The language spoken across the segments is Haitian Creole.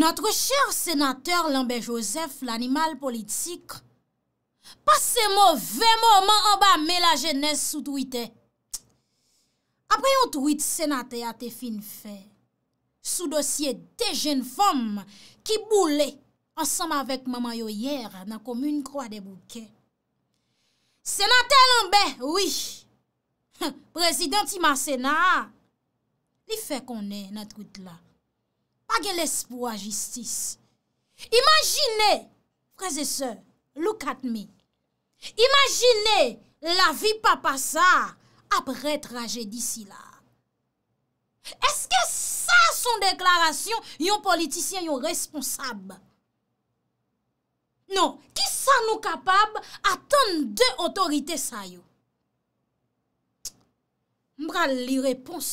Notre cher sénateur Lambe Joseph, l'animal politique, passez-moi 20 moments en bas mé la jeunesse sous tout ite. Apre yon tout ite sénate a te fin fè, sous dossier de jen fomme ki boule ansam avèk maman yo yer nan komune Kroade Bouke. Sénate Lambe, oui, prezidenti ma sénat, li fè konè nan tout la Page l'espo a jistis. Imagine, prese se, lou kat mi. Imagine la vi pa pasa apre traje disi la. Eske sa son deklarasyon yon politisyen yon responsab? Non, ki sa nou kapab a ton de otorite sa yo? Mbra li repons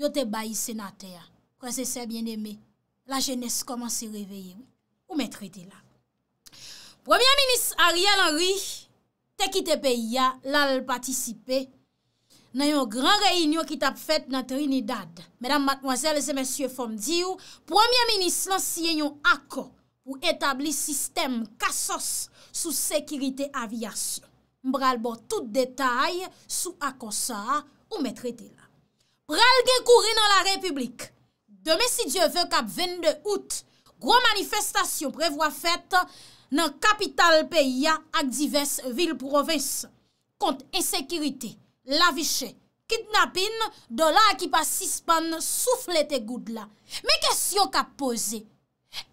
yo te bayi senate ya. Kwa se se bien eme, la jenese koman se reveye ou, ou metrete la. Premier ministre Ariel Henry, te ki te pe ya, la lal patisipe, nan yon gran reinyon ki tap fet nan Trinidad. Mèdam matmozèles et mèsyè fondi ou, Premier ministre lan siye yon akon pou etabli sistem kasos sou sekirite avyasyon. Mbral bo tout detay sou akon sa, ou metrete la. Mbral gen kouri nan la republik, Deme si Diyo ve kap ven de out, gro manifestasyon prevoa fet nan kapital peya ak divers vil provins, kont esekirite, laviche, kitnapin, do la akipa sispan, souflete goud la. Me kesyon kap pose,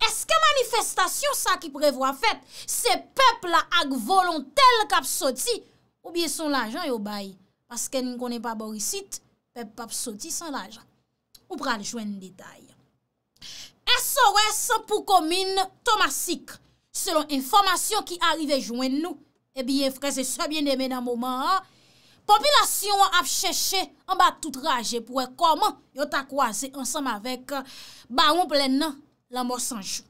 eske manifestasyon sa ki prevoa fet, se pep la ak volon tel kap soti, oubyen son lajan yo bayi, paske n konen pa borisit, pep pap soti son lajan. Ou pral jwen detay. S.O.S. pou komine Tomasik, selon informasyon ki arrive jwen nou, ebiye eh freze sebyen demen nan mouman, popilasyon ap chèche an batout raje pou e koman yon ta kwaze ansam avek euh, baroun plen nan la mò sanjou.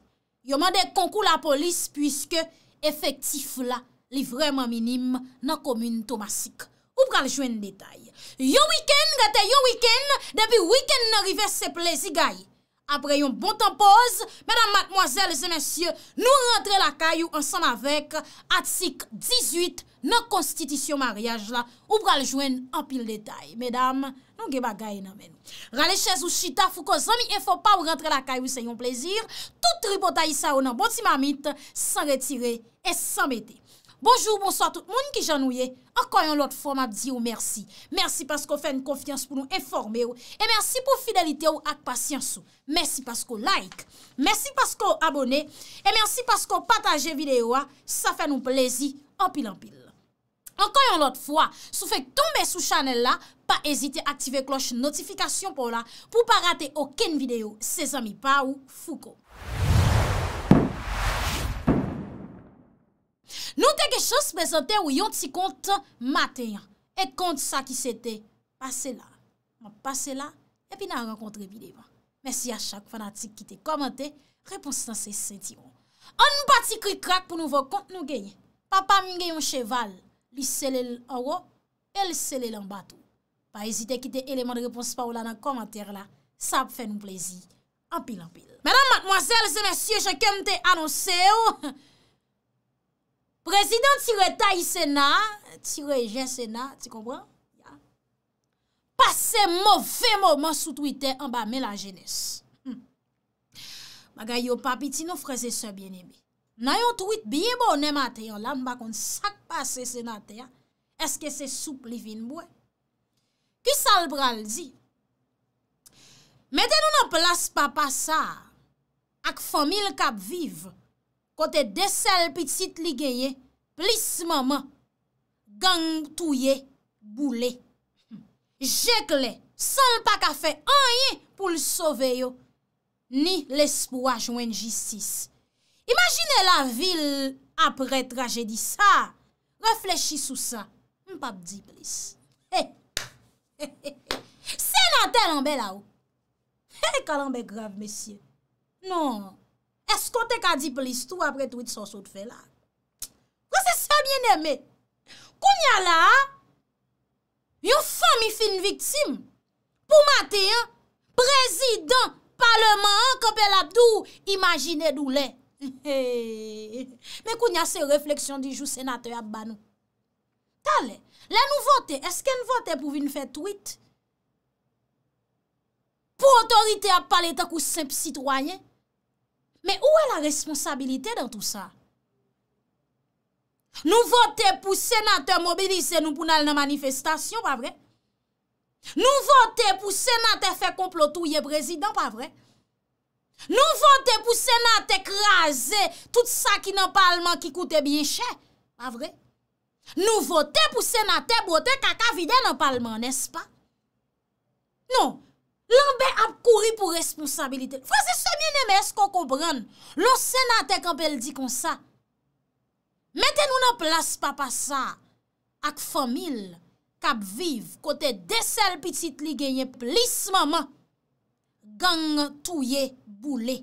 Yon man dek konkou la polis pwiske efektif la li vreman minim nan komine Tomasik. Ou praljwen detay. Yo wikend, gate yo wikend, debi wikend nan rive se plezi gaye. Apre yon bon tempos, menam, matmoazel, zemensye, nou rentre lakay ou ansan avek atik 18 nan konstitisyon maryaj la. Ou praljwen apil detay. Menam, nou geba gaye nan men. Rale chez ou chita fou ko zami e fò pa ou rentre lakay ou se yon plezir. Tout ripotay sa ou nan boti mamit, san retire et san bete. Bonjour, bonsoir tout mouni ki janouye. Enkoyon lot fwa ma di ou mersi. Mersi paskou fèn konfians pou nou informe ou. E mersi pou fidelite ou ak pasyans ou. Mersi paskou like. Mersi paskou abone. E mersi paskou pataje vide ou a. Sa fè nou plezi opil-opil. Enkoyon lot fwa, sou fèk tombe sou chanel la, pa ezite aktive kloche notifikasyon pou la pou pa rate oken vide ou se zami pa ou fuko. Nou te ke chos bezante ou yon ti kont maten yon. Et kont sa ki sete. Pase la. Mwen pase la. Epi nan an kont revideman. Mersi a chak fanatik ki te komente. Repons tan se senti ou. An nou bat si kri krak pou nou vok kont nou genye. Papa mwen genye yon cheval. Bi sele l an wou. El sele l an bat ou. Pa ezite ki te eleman repons pa ou la nan komente la. Sa ap fè nou plezi. An pil an pil. Mèdan matmoazel se mersi ou jen kem te anonse ou. Prezident tire ta yi sena, tire jen sena, ti komwen? Pase mouve mouman sou tweete an ba me la jenese. Maga yo papi ti nou freze se biene bi. Nan yon tweete biye bo ne mate yon lam bakon sak pase senate ya, eske se souple vin mwen. Ki sal bral di? Mede nou nan plas pa pa sa, ak fomil kap vive, kote de sel pitit li genye, plis maman, gang touye, boule, jekle, sol pa ka fe anye pou l'soveyo, ni l'espo a jwen jisis. Imagine la vil apre trajedisa, reflechi sou sa, mpap di plis. He, he, he, he, se nan tel anbe la ou? He, kalanbe grav, mesye. Non, non, Eskote kadi plistou apre tweet son sot fela? Kwa se se bien eme? Koun ya la, yon fome yon fin viktim, pou mate yon, prezident, parlement, ankepe la dou, imagine dou len. Men koun ya se refleksyon di jou senatè ap banou. Talè, len nou vote, esken vote pou vin fè tweet? Pou otorite ap pale takou semp sitwanyen? Men ou e la responsabilite dan tout sa? Nou vote pou senate mobilise nou pou nal nan manifestasyon, pa vre? Nou vote pou senate fe komplo tou ye brezidant, pa vre? Nou vote pou senate krasi tout sa ki nan parman ki koute biye che, pa vre? Nou vote pou senate bote kaka vide nan parman, nes pa? Non! Non! Lanbe ap kouri pou responsabilite. Fwa se se mene me esko kompran. Lo senate kap el di kon sa. Mente nou nan plas papa sa ak famil kap viv kote desel pitit li genye plis maman. Gang touye boule.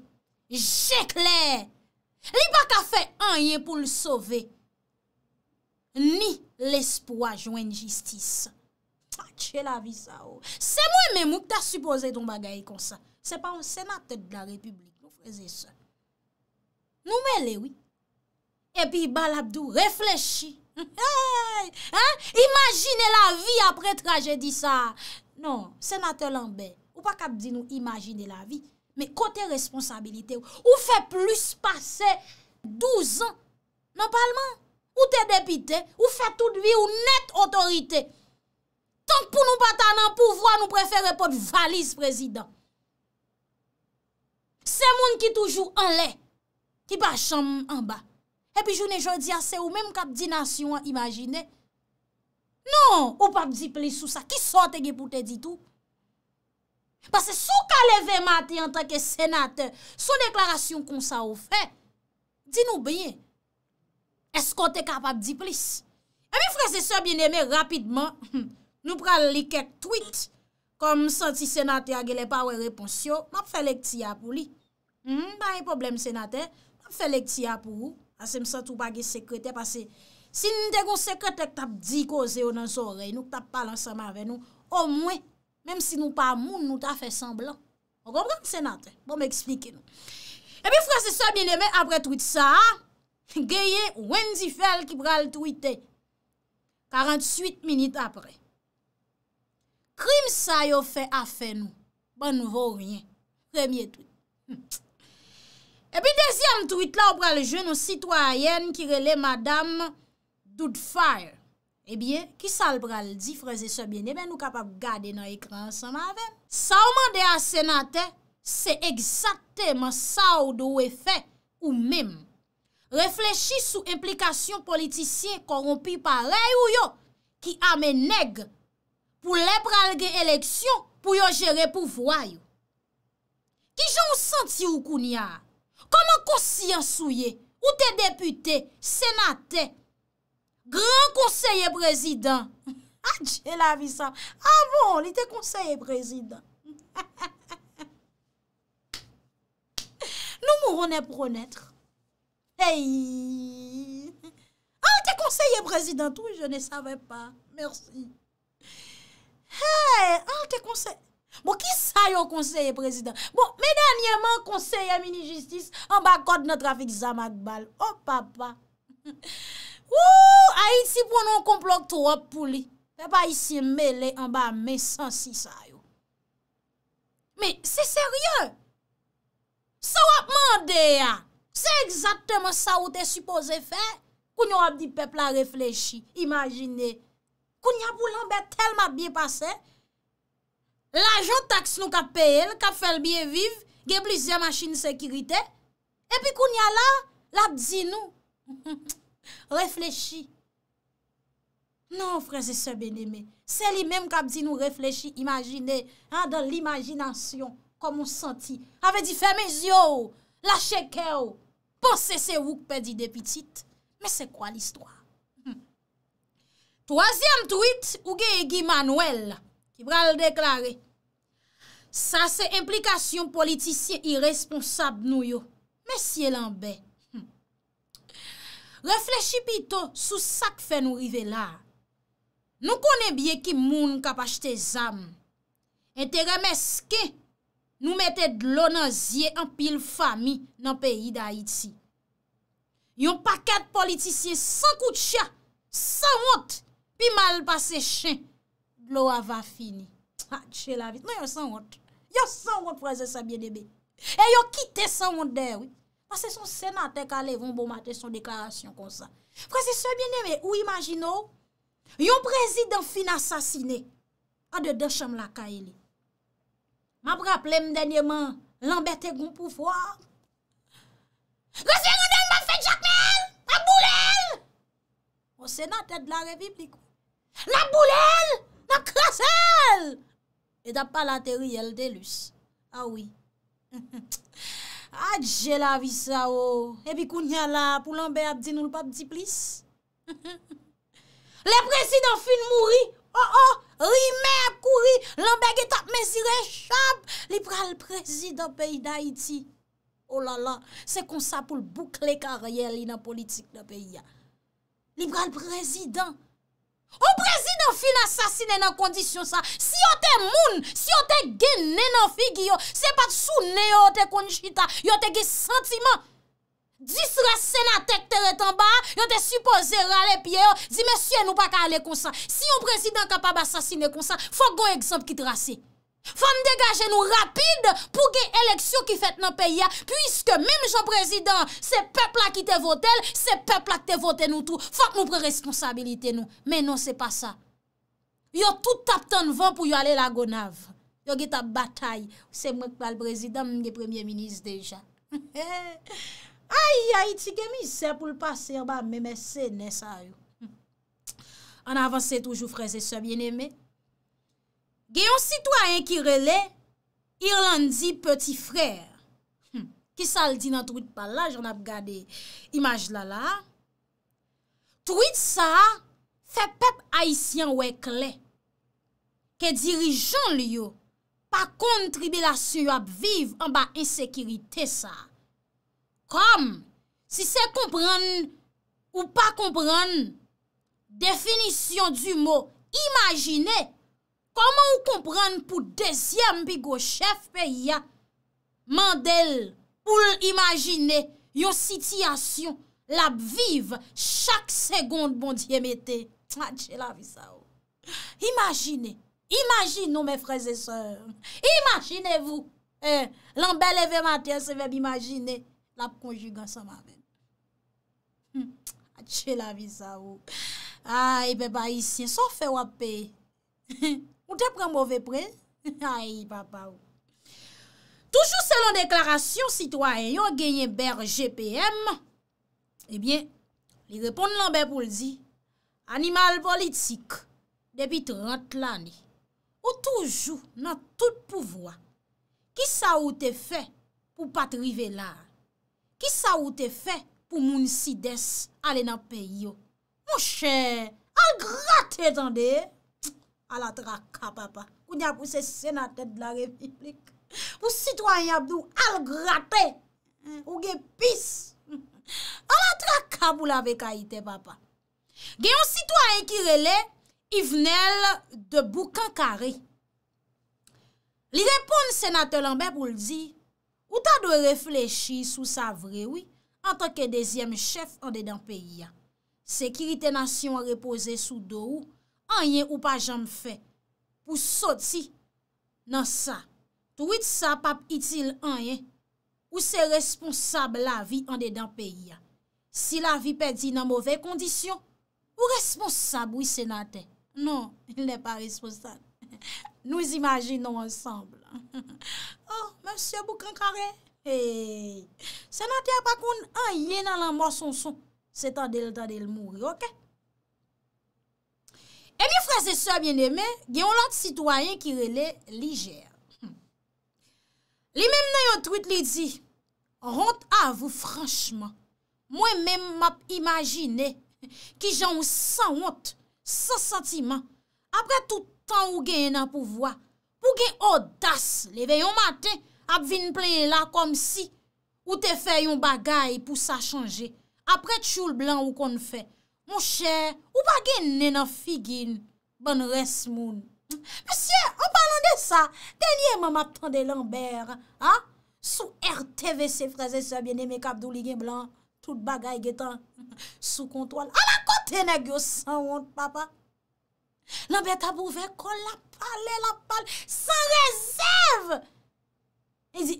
Jek lè. Li bak a fe anye pou l sove. Ni l espwa jwen jistis. Fache la vi oh. sa non, ou. Se mwen men mouk ta suppose ton bagay kon sa. Se pa ou senatèd la republik nou feze sa. Nou me le ou. E pi balabdou, reflechi. Imagine la vi apre trajedisa. Non, senatèd lanbe. Ou pa kap di nou imagine la vi. Me kote responsabilite ou. Ou fe plus pase douz an. Non palman. Ou te depite. Ou fe tout bi ou net otorite. Ou te depite. Tonk pou nou pata nan pouvwa, nou prefere pot valise, prezident. Se moun ki toujou anle, ki pa chanm anba. E pi jounen jodi ase ou, mèm kap di nasyon an imagine. Non, ou pap di plis ou sa, ki sote ge pou te ditou. Pase sou ka leve mati an takke senate, sou deklarasyon kon sa ou fe, e, di nou bine, esko te kapap di plis. E mi frese se bieneme rapidman, mèm. Nou pral li kek tweet, kom sa ti senate a gele pa we reponsyo, map felek ti apou li. Hmm, ba e problem senate, map felek ti apou ou, asem sa tou bagi sekrete, pase si nou dekoun sekrete, ek tap di koze ou nan so rey, nou tap palan seman ve nou, o mwen, menm si nou pa moun, nou ta fe semblan. O kompran senate, bon me eksplike nou. E mi frase sa, mi leme apre tweet sa, geye Wendy Fell ki pral tweete, 48 minute apre. Krim sa yo fè a fè nou. Ban nou vò riyen. Premye twit. Hmm. E bi dezyan twit la ou pral je nou sitwayen ki rele Madame Doudfaye. E biye, ki sal pral di, freze se bine, ebe nou kapap gade nan ekran san ma ven. Sa ouman de a senate, se egzakte man sa ou do we fè ou mem. Reflechi sou implikasyon politisyen korompi parey ou yo ki ame negre. pou le pralge eleksyon pou yo jere pou vwayo. Ki joun senti ou koun ya? Koman konsyen souye? Ou te depute? Senate? Gran konseye prezident? Adje ah, la visan. A ah, bon, li te konseye prezident. Nou moun moun e pronetre. Hey! A ah, li te konseye prezident ou je ne savè pa. Mersi. Hey, an te konseye. Bo, ki sa yo konseye, prezident? Bo, me danyeman konseye mini-justice, an ba kod nou trafik zamak bal. Oh, papa. Ou, a iti pou nou konplok tou wap pou li. Fè pa iti mele an ba mesansi sa yo. Me, se serye. Sa wap mande ya. Se exakteman sa ou te supose fè. Kou nou wap di pepla reflechi. Imaginey. koun ya boulan be tel mat biye pase. La jan taks nou ka peye, l ka fel biye vive, ge blize masin sekirite. E pi koun ya la, la bzi nou, reflechi. Nan, freze se beneme, se li menm ka bzi nou reflechi, imagine, an de l'imajinasyon, komon santi. Ave di fe, me zyo, la cheke yo, pon se se wouk pe di depitit. Me se kwa l'istwa? Troasyam truit ouge Egi Manuel ki bral deklare, sa se implikasyon politisyen iresponsab nou yo, mesye lanbe. Hm. Reflechi pito sou sak fe nou rive la, nou kone bie ki moun kapache te zam, ente remeske nou mette dlonan zye an pil fami nan peyi da iti. Yon paket politisyen san koutia, san vont, Pi mal pase chen, lo ava fini. Tche la vit. Non, yo san wot prezese sa bienebe. E yo kite san wot de. Pase son senate kalé, voun bo mate son deklarasyon kon sa. Pase se bienebe, ou imagino, yon prezident fina sasine, ade de chanm laka ene. Mabraple mdenye man, lambete goun pou fwa. Gose yon de mba fe chakmel, a boulel. O senate dla revipi kou. nan boulel, nan krasel, ed ap palateri el delus. Ah oh. A wii. Oh, oh. Adje la visawo, ebi kounya la pou lambe ap di nou lpap di plis. Le prezident fin mouri, o o, rime ap kouri, lambe get ap mesirechap, li pral prezident peyi da iti. Olala, se konsa pou lboukle karayel li nan politik da peyi ya. Li pral prezident, Ou prezident fin asasine nan kondisyon sa, si yon te moun, si yon te gen nenan figi yo, se pat sou ne yo te konjita, yon te ge sentiman, disrase nan tek teretan ba, yon te suppose rale piye yo, di men syen ou pa ka ale konsa. Si yon prezident kapab asasine konsa, fok gon ekzamp ki trase. Fòm degaje nou rapide pou ge eleksyon ki fèt nan peya Puiske mèm jan prezident se pepla ki te votel Se pepla ki te voten nou tou Fòm nou pre responsabilite nou Mè non se pa sa Yo tout tap tan van pou yo ale la gonav Yo geta batay Se mèk pal prezident mèm ge premiè minis dejan Ay, ay, ti gèmi se pou l'pase yon ba mèmè se nè sa yon An avansè toujou freze se mèmè Geyon sitwa yon ki rele, Irlandi peti frèr. Hm, ki sal di nan truit pa la, jen ap gade imaj la la. Truit sa, fe pep haisyen we kle. Ke dirijon li yo, pa kontribilasyon ap viv an ba ensekiritè sa. Kom, si se kompran ou pa kompran definisyon du mo, imajiney, Koman bon ah, oh. non, ah, oh. ah, ou kompren pou dezyem bi go chefe ya mandel pou l'imagine yo sitiyasyon lap viv chak segonde bondye mette? Ache la vi sa ou. Imagine, imagine nou me freze se. Imagine vou. Lan bel evè maten se ve m'imagine lap konjuga sa ma ven. Ache la vi sa ou. Ay beba isye, so fe wap pe. Ou te pren mwove prez? Ay, papa eh ou. Toujou selon deklarasyon, si to ay yo genyen ber GPM, ebyen, li repon nan be pou l di, animal politik, debi 30 lani, ou toujou nan tout pouvoi, ki sa ou te fe pou patrive la? Ki sa ou te fe pou moun sides ale nan peyo? Mwen chè, al grate, etan dey, A la traka papa, ou nyap ou se senatèd la repiblik. Ou sitwany apdou al gratè, ou ge pis. A la traka pou la vekaitè papa. Gen yon sitwany kirele, i venèl de boukankare. Li repon senatè lanbe pou l'di, ou ta do reflechi sou sa vrewi, an tanke dezyem chèf an de dan peyi ya. Sekiritè nasyon repose sou do ou, Anyen ou pa jam fe pou sot si nan sa. Tou it sa pap itil anyen ou se responsable la vi an de dan peyi ya. Si la vi pedi nan mouve kondisyon, ou responsable ou senate? Non, il ne pa responsable. Nou zimajin nou ansamble. Oh, monsie Boukankare, senate apakoun anyen nan lan mou son son, se ta del ta del mou yoke. E mi fra se soye bien eme, gen yon lat sitwayen ki rele ligere. Hmm. Li mem nan yon truit li di, ront avou franchman, mwen men map imagine, ki jan ou san wot, san sentiman, apre toutan ou gen yon apouvoa, pou gen odas leve yon maten, ap vin plen la kom si, ou te fe yon bagay pou sa chanje, apre tchoul blan ou kon fè, Moun chè, ou bagè nè nan figin ban res moun. Monsie, an balan de sa, denye man matan de lamber, sou RTVC freze sè bè nè mè kapdou li gen blan, tout bagay getan, sou kontwal. A la kote nè gyo san woun, papa. Lamber tabou vek kon la pale, la pale, san rezèv. E zi,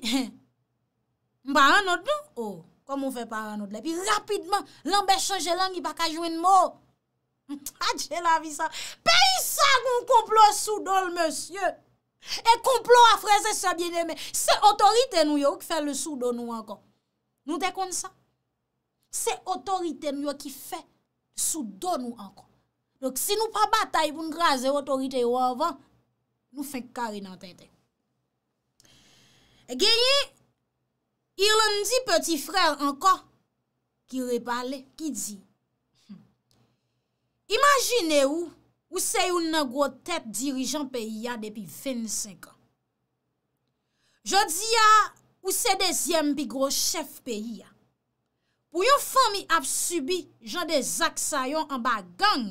mba an odou ou? komon fè paranout lè. Pi rapidman, lèm bè chanjè lèngi baka jwen mò. A djè la vi sa. Pe y sa goun komplon soudol, monsye. E komplon a freze sa bjenèmè. Se otorite nou yo ou ki fè le soudon nou ankon. Nou te kon sa. Se otorite nou yo ki fè soudon nou ankon. Donc si nou pa batay pou n'graze otorite yo anvan, nou fè kari nan tè tè. E genyi, Ir loun di peti frèl anka, ki ripale, ki di. Hm. Imagine ou, ou se yon nan gro tep dirijan peyi ya depi 25 an. Jodi ya, ou se dezyem pi gro chef peyi ya. Pou yon fami ap subi, jan de zak sayon anba gang.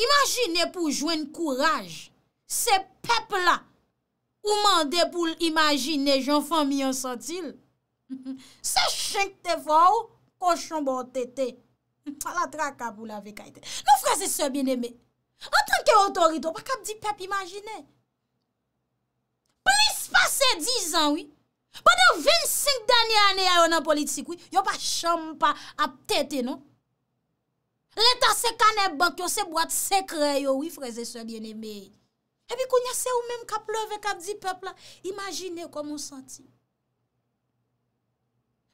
Imagine pou jwen kouraj, se pep la. Ou mande pou l'imagine jen fon milyon centil. Se chenk te fwa ou, koshon bon tete. Fala tra kap ou la vekayte. Nou freze se bineme, an tanke otorito, pa kap di pep imagine. Plis pase dizan, oui. Bade 25 danye ane a yon an politik, oui. Yo pa chanm pa ap tete, non. L'eta se kane bank yo, se boat se kre yo, oui, freze se bineme, oui. E pi kounyase ou menm ka pleve, ka di pepla, imagine ou komon santi.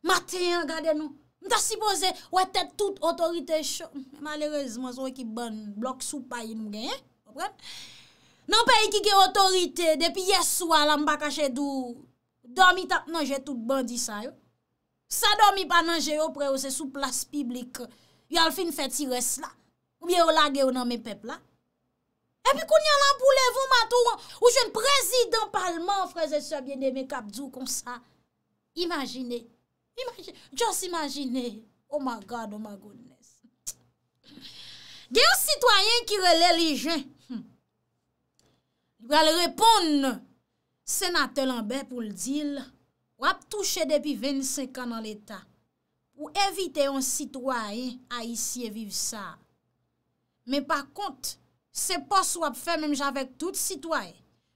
Maten, gade nou, mta sipose ou etet tout otorite chok. Malerez, mwen sou ek ki ban blok sou payi nou gen, apren? Nan peyi ki ge otorite, depi yeswa la mba kache dou, domi ta, nan jè tout bandi sa yo. Sa domi pa nan jè yo pre ou se sou plas piblik, yal fin feti res la, ou ye yo lage ou nan men pepla. Epi kou nyan lan pou levon matouan Ou jen prezidant parlement Freze sou abye neme kap djou kon sa Imajine Djos imajine Oh my god oh my goodness Gen yon sitwayen ki relelijen Yon hmm. al repon Senatel anbe pou l'dil Wap touche depi 25 an an l'eta Ou evite yon sitwayen A isi e viv sa Men pa kont Se pos wap fè mèm javek tout sitwaye,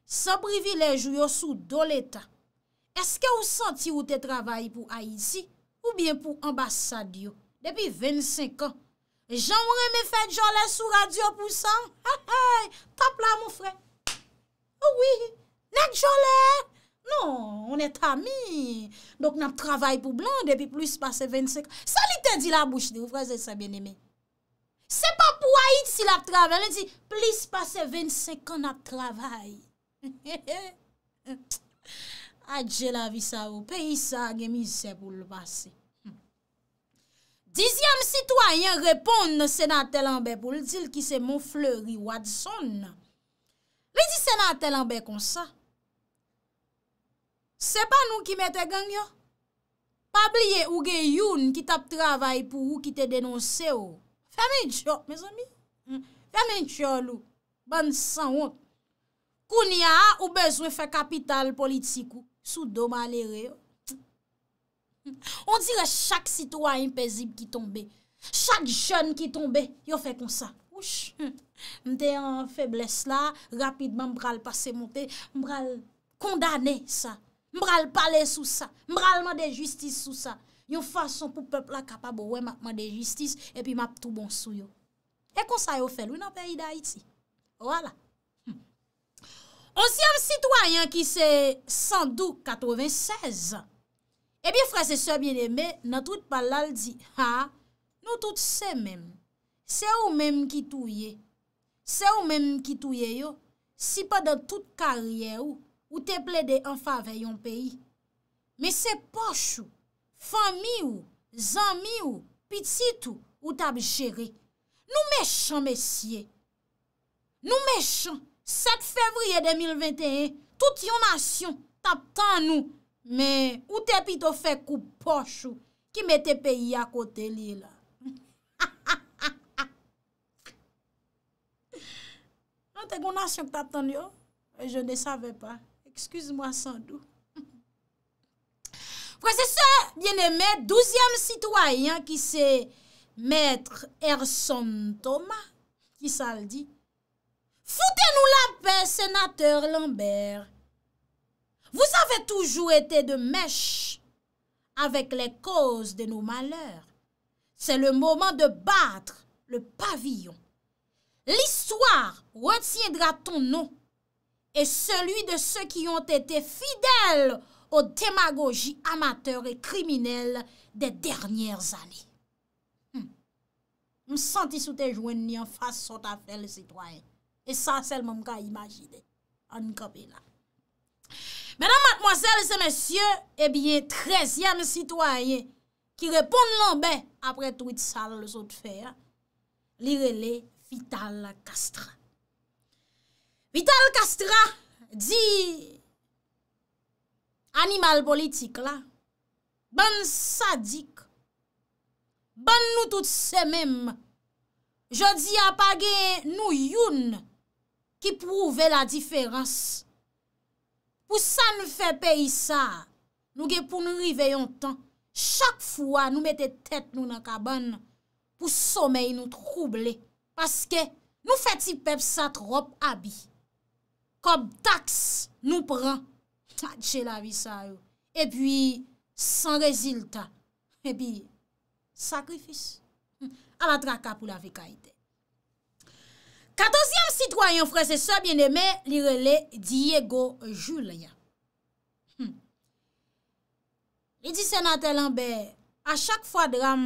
se privilej ou yo sou do letan. Eske ou santi ou te travay pou Aizi ou bien pou ambasad yo? Depi 25 an, jan mwen mè fè jolè sou radio pou san? Ha ha, tap la moun frek. Oh Ouwi, nèk jolè? Non, on et amin. Dok nan travay pou blan depi plus pase 25 an. Salite di la bouch di ou frezè se ben eme. Se pa pou a it si la travè, lè di, plis pase 25 kon ap travè. Adje la vi sa ou, pe isa a gemise pou l'vase. Diziam sitwayen repon se na telanbe pou l'dil ki se moun fleuri wad son nan. Lè di se na telanbe kon sa. Se pa nou ki mette gangyo. Pabliye ou ge youn ki tap travè pou ou ki te denonse yo. Fèmè njò, mè zòmi, fèmè njò lò, ban san wot, kouni a ou bezwe fè kapital politikou, sou do malere yo. Mm. On dire chak sitwa impèzib ki tombe, chak jön ki tombe, yo fè kon sa. Mm. Mte an febles la, rapidman mbral pase monte, mbral kondane sa, mbral pale sou sa, mbral made justice sou sa. Yon fason pou pepla kapabo wè mapman de jistis epi map tout bon sou yo. E kon sa yo felou nan peyi da iti. Wala. Hmm. On si yon sitwayan ki se 112-96. Epi fwese se bieneme nan tout palal di ha, nou tout se men. Se ou men ki tou ye. Se ou men ki tou ye yo. Si pa dan tout karye ou ou te ple de anfa ve yon peyi. Me se pochou fami ou, zan mi ou, pitit ou, ou tab jere. Nou mechon, mesye. Nou mechon, 7 fevriye 2021, tout yon asyon, tab tan nou, men, ou te pi to fek ou poch ou, ki me te pe yi akote li la. An te kon asyon tab tan yo? Je ne savè pa. Ekskouz mwa san dou. ce bien-aimé douzième citoyen qui s'est maître Erson Thomas, qui sa dit. Foutez nous la paix, sénateur Lambert. Vous avez toujours été de mèche avec les causes de nos malheurs. C'est le moment de battre le pavillon. L'histoire retiendra ton nom et celui de ceux qui ont été fidèles aux démagogies amateurs et criminelles des dernières années. Hum. me senti sous en face ni en les citoyens, et ça, c'est le même Je me ka là. An kope et Messieurs, messieurs, eh bien, citoyen qui e citoyen qui répond lanbe après tout sal sot fer, Vital Castra. Vital Castra dit... animal politik la, ban sadik, ban nou tout se mem, jodi apage nou youn, ki prouve la diferans. Pou sa nou fe pey sa, nou ge pou nou rive yon tan, chak fwa nou mette tet nou nan kaban, pou somey nou trouble, paske nou feti pep sa trop abi, kob taks nou pran, Tache la vi sa yo. E pi, san rezilta. E pi, sakrifis. A la traka pou la fi kaite. Katosiam sitwoyen frese, sa biene me, li rele Diego Joule hmm. ya. Li di senate lan be, a chak fwa dram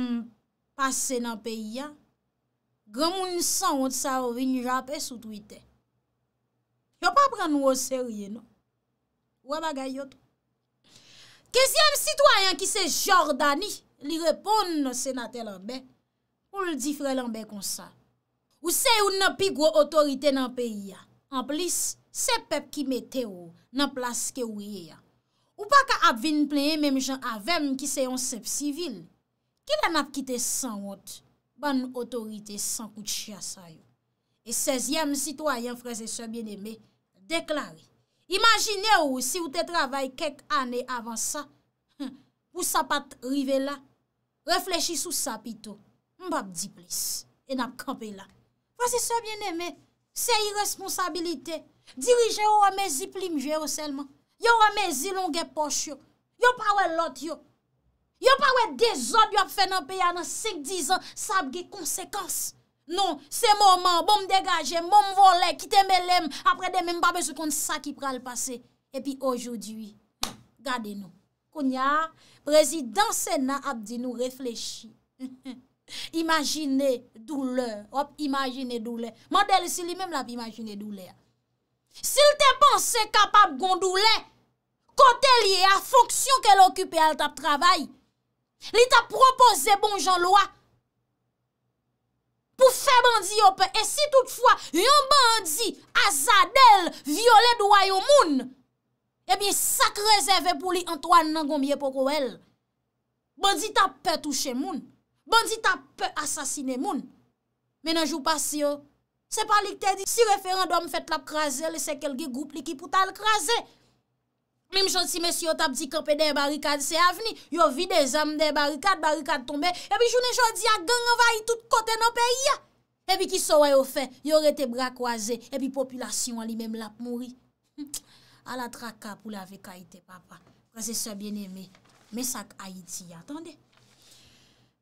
pase nan peyi ya, gremoun san wote sa yo vinja apes ou twite. Yo pa pren nou o serye non. Wala gayot. Kezyem sitwayan ki se Jordani li repon no senate lanbe. Ou li di fre lanbe kon sa. Ou se yon nan pi gwo otorite nan peyi ya. An plis, se pep ki mete yo nan plas ke wye ya. Ou pa ka ap vin plenye menm jan avem ki se yon sep sivil. Ki lan ap kite san ot ban otorite san kout chiasay yo. E sezyem sitwayan freze se bieneme deklare. Imagine ou si ou te travaye kek ane avan sa, pou sa pat rive la, reflechi sou sa pito, mbap di plis, en ap kampe la. Wase se bien eme, se irresponsabilite, dirije ou wamezi plim veyo selman, yo wamezi longe posyo, yo pawe lot yo, yo pawe dezod yo ap fenan peya nan sek dizan sa apge konsekans. Non, se moman, bom degaje, bom vole, kite me lem, apre demen babes kon sa ki pral pase. E pi ojou diwi, gade nou. Kou nyar, prezident sena ap di nou reflechi. Imagine doule. Hop, imagine doule. Man delisi li mem la imagine doule. Sil te pense kapap gondoule, kote li e a fonksyon ke l'okupè al tap travay. Li tap propose bon jan lwa, Pou fè bandi yo pe, e si toutfwa yon bandi azadel viole dwayo moun, ebi sakre zève pou li antoan nan gomye poko el. Bandi tap pe touche moun, bandi tap pe asasine moun. Menajou pas yo, se palik te di, si referandom fèt la krasè, lese kelge goup li ki pou tal krasè. Mim chot si mèsy yo tap di kope den barikad se avni, yo vide zanm den barikad, barikad tombe, epi chounen chot di a gang avay tout kote nou peyi ya. Epi ki souwe yo fe, yo rete bra kwaze, epi populasyon li menm lap mouri. Hm, a la traka pou la vek a ite papa, prese se bien eme, mesak a iti ya, atande.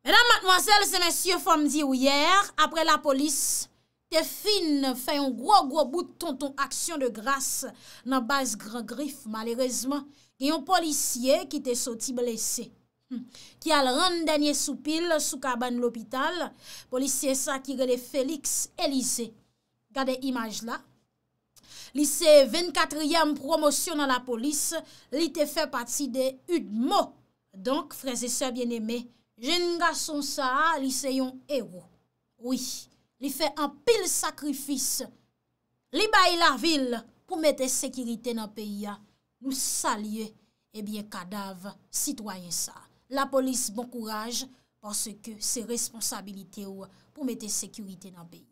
Mèdam matmwazel se mèsy yo fòm di ou yer, apre la polis, Te fin fè yon gwo gwo bout ton ton aksyon de gras nan bas gran grif malerezman ki yon polisye ki te soti blese. Ki al rande denye sou pil sou kaban l'opital, polisye sa ki gade feliks elise. Gade imaj la. Lise 24e promosyon nan la polis, li te fè pati de udmo. Donk, freze se bieneme, jen nga son sa li se yon ewo. Ouye. li fè an pil sakrifis, li bay la vil pou mette sekirite nan peya, ou salye, ebyen, kadav, sitwayen sa. La polis bon kouraj, porsè ke se responsabilite ou pou mette sekirite nan peya.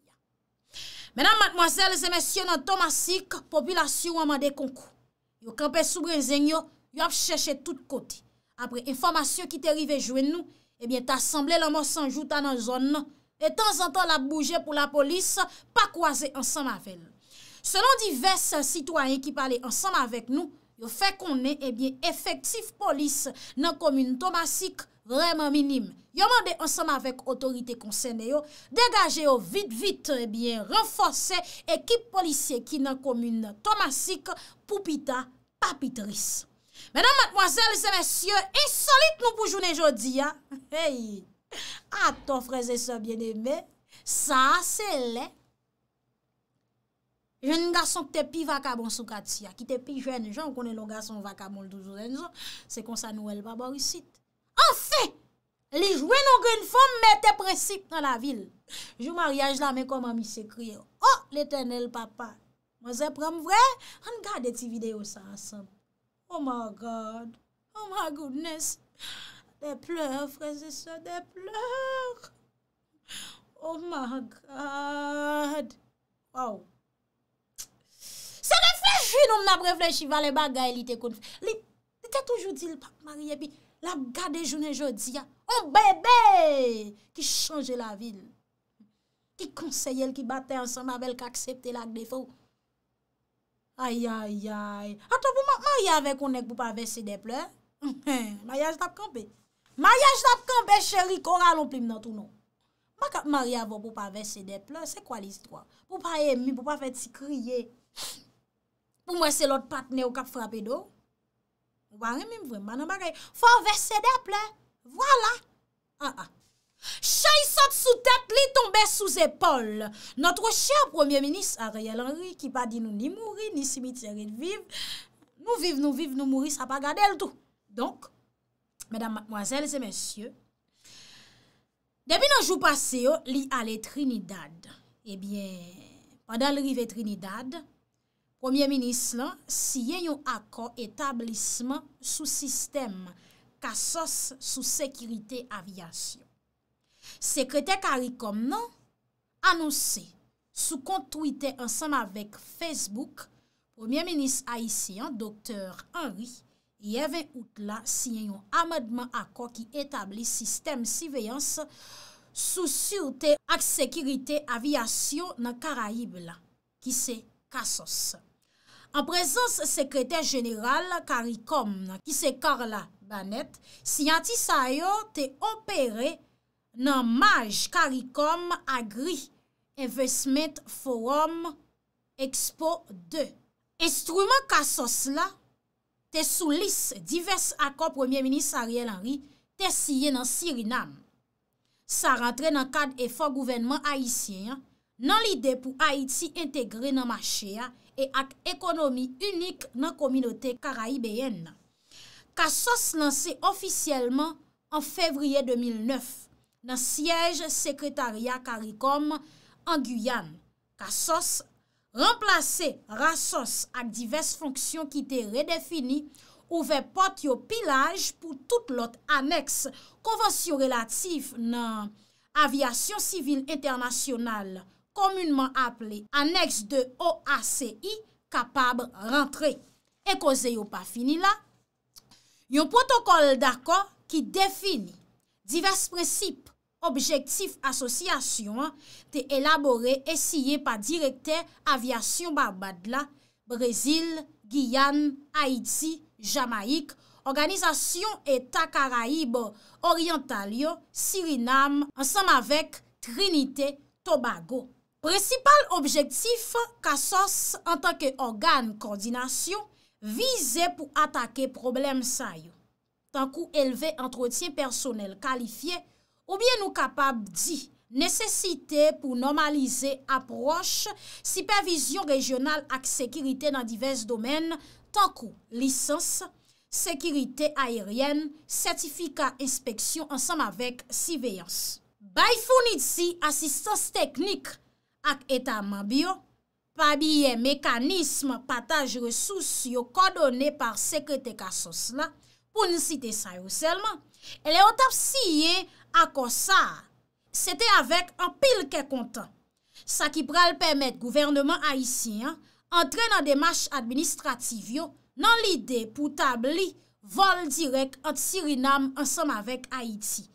Menan, madmoazèl, se mèsyon nan Tomasik, populasyon waman dekonkou. Yo kampè soubrezènyo, yo ap chèche tout kote. Apre, informasyon ki te rive jwen nou, ebyen, ta asemble loman sanjoutan nan zon nan, et tan zan tan la bouje pou la polis pa kouaze ansan ma ven. Senon divers sitwanyen ki pale ansan ma vek nou, yo fe konen eh efektif polis nan komune Thomasik vreman minim. Yo mwande ansan ma vek otorite konsen deyo, degaje yo vit vit eh reforse ekip polisye ki nan komune Thomasik, poupita papitris. Menan matwazel se mesye, insolite nou pou jounen jodi ya, heyy, A ah, ton freze se bien eme, sa se le. Yon gason ke te pi vakabon sou kati ya, ki te pi jwen jen konen lon gason vakabon l'douzounen zon, se kon sa nou el babar usit. An fe, li jwen nou gen fom mette presik nan la vil. Jou mariage la men koma mi se kriyo. Oh, l'eternel papa, mwazè pram vwe, an gade ti video sa ansan. Oh my God, oh my goodness. De pleur, freze se, de pleur. Oh my God. Ou. Se reflej joun, ou mna reflej chivalen bagay li te konf. Li te toujou di l pap marye pi. La gade jounen jodi ya. Ou bebe. Ki chanje la vil. Ki konseye l ki bate ansan mabel kaksepte lak defo. Ayayay. Ato pou mman yave konen kou pa vese de pleur. La yaje tap kampi. Maryaj dat kan be chery kora lom plim nan tou nou. Mwa kap maryavou pou pa vese de ple, se kwa li istwa? Pou pa emi, pou pa fe ti kriye. Pou mwen se lot patne ou kap frape do. Mwa remi mwen, mwa nan mware. Fwa vese de ple, wala. Ha, ha. Chay sot sou tet li tombe sou zepol. Notre chè premier ministre Ariel Henry ki pa di nou ni mouri, ni simitierine vive. Nou vive, nou vive, nou mouri, sa pa gade l tout. Donk? Mesdames, mademoiselles et messieurs, Depi nan jou passe yo, li ale Trinidad. Ebyen, eh padal rive Trinidad, Premier ministre lan, siye yon akon etablisman sou sistem kasos sou sekirite avyasyon. Sekretè Karikom nan, anonsè, sou kontwite ansam avek Facebook, Premier ministre Aisyen, doktèr Henri, Yeve out la si yon amadman akwa ki etabli sistem siveyans sou surte ak sekirite avyasyon nan Karaib la, ki se Kasos. An prezons sekretèr jeneral Karikom nan ki se Karla Banet, si yanti sa yo te opere nan maj Karikom Agri Investment Forum Expo 2. Estrouman Kasos la? te sou lis divers akor Premier Minist Ariel Henry te siye nan Sirinam. Sa rentre nan kad e fò gouvernement Haitien, nan lide pou Haiti integre nan machea e ak ekonomi unik nan kominote Karaibéen. Kasos lansè ofisyeleman an fevriye 2009 nan siyej sekretaria Karikom an Guyane. Kasos lansè. Remplase rassos ak divers fonksyon ki te redefini ouve pot yo pilaj pou tout lot aneks konvonsyon relatif nan avyasyon sivil internasyonal komunman aple aneks de OACI kapab rentre. E koze yo pa fini la, yon protokol d'akor ki defini divers prinsip. Objektif asosyasyon te elabore esye pa direkte avyasyon barbadla Brezil, Guyan, Haiti, Jamaik, Organizasyon Eta Karaib Orientalio, Sirinam, ansam avek Trinite Tobago. Presipal objektif kasos an tanke organ koordinasyon vize pou atake problem sayo. Tan kou elve entretien personel kalifiye Ou bien nou kapab di nesesite pou normalize aproche, sipervizyon regional ak sekirite nan diverse domen, tankou lisans, sekirite ayeryen, sertifika inspeksyon ansam avek siveyans. Bay founid si asistans teknik ak etaman biyo, pa biye mekanism pataj resous yo kodone par sekrete kasos la, pou nisite sa yo selman, ele o tap siye Akon sa, sete avek an pil ke kontan. Sa ki pral pemet gouvernement Haitien antre nan demache administrativyo nan lide pou tabli vol direk an Tsirinam ansam avek Haiti.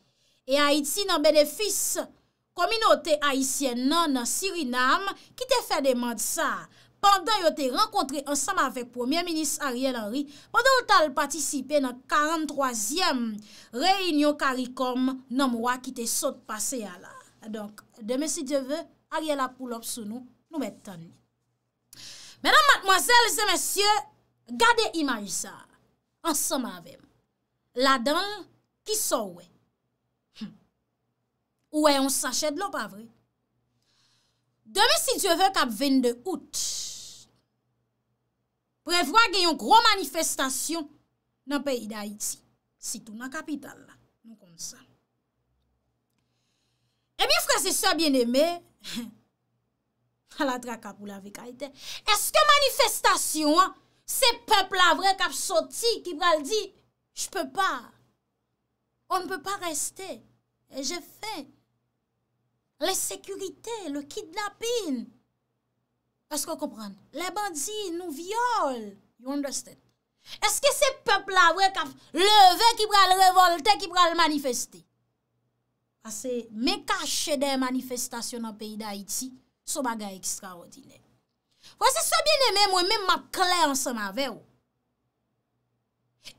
E Haiti nan benefis kominote Haitien nan an non, Tsirinam ki te fe demante sa an. pandan yo te renkontre ansam avek premier minis Ariel Henry, pandan yo tal patisipe nan 43e reynyon karikom nan mwa ki te sot pase ya la. Non, Donk, demen si djeve, Ariel a pou lop sou nou, nou met tan. Menan matmozèl zè mèsyè, gade imaj sa ansam avem. La dan, ki sou we? Ouwe, on s'achèd lop avre. Demen si djeve kap ven de outch, Prevwa gen yon gro manifestasyon nan peyi da iti, sitou nan kapital la, nou kon sa. Ebyen frase sa bien eme, ala tra kapou la vika ite, eske manifestasyon an, se pepl avre kap soti, kibral di, jpe pa, on ne pe pa reste, e je fe, le sekurite, le kidnapine. Est-ce que vous comprenez? Les bandits nous violent. Est-ce que ces peuples-là ont levé qu'ils prèvent le révolte et qu'ils prèvent le manifester? Parce que me cacher des manifestations dans le pays d'Haïti c'est un bagage extraordinaire. Voici ce bien-aimé, moi-même, ma clé en ce mavé.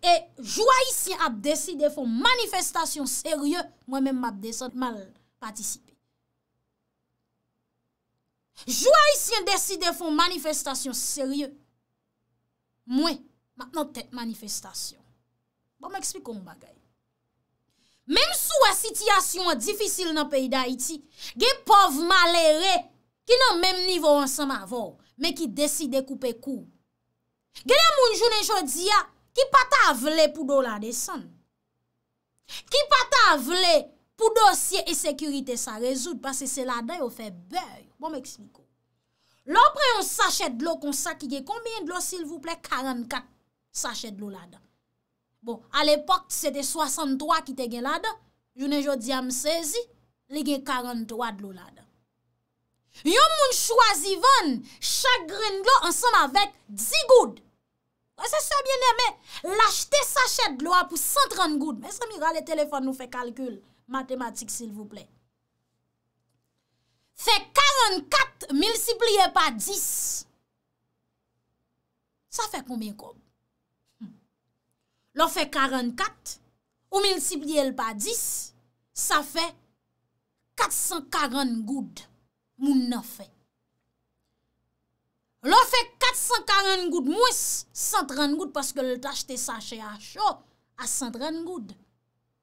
Et je vois ici abdèsi de faire une manifestation sérieuse. Moi-même, abdèsi de mal participer. Jou bon, a yisi yon deside foun manifestasyon serye. Mwen, mwen nou te manifestasyon. Bon mwen eksplik kon mwen bagay. Mem sou a sitiyasyon an difisil nan peyi da iti, gen pov male re, ki nan mem nivou an san ma vò, men ki deside koupe kou. Gen yon moun joun enjò diya, ki pata avle pou do la desen. Ki pata avle pou dosye e sekurite sa rezout, pasi se la dayo fe bèy. Bon mèk snikou. Lò pre yon sachet dlo kon sakige, kombien dlo sil vouple 44 sachet dlo la da. Bon, al epok, sète 63 ki te gen la da, yon enjò diam 16, le gen 43 dlo la da. Yon moun chwazi ven, chagren dlo ansan avèk 10 goud. Kwa se sobyen emè, lachte sachet dlo apou 130 goud. Mè se mi ra le telefon nou fè kalkül, matematik sil vouple. fe 44 milsipliye pa 10, sa fe koumen koum? Lo fe 44, ou milsipliye pa 10, sa fe 440 goud moun 9. Lo fe 440 goud moun 130 goud, paske l tache te sachet a chou, a 130 goud.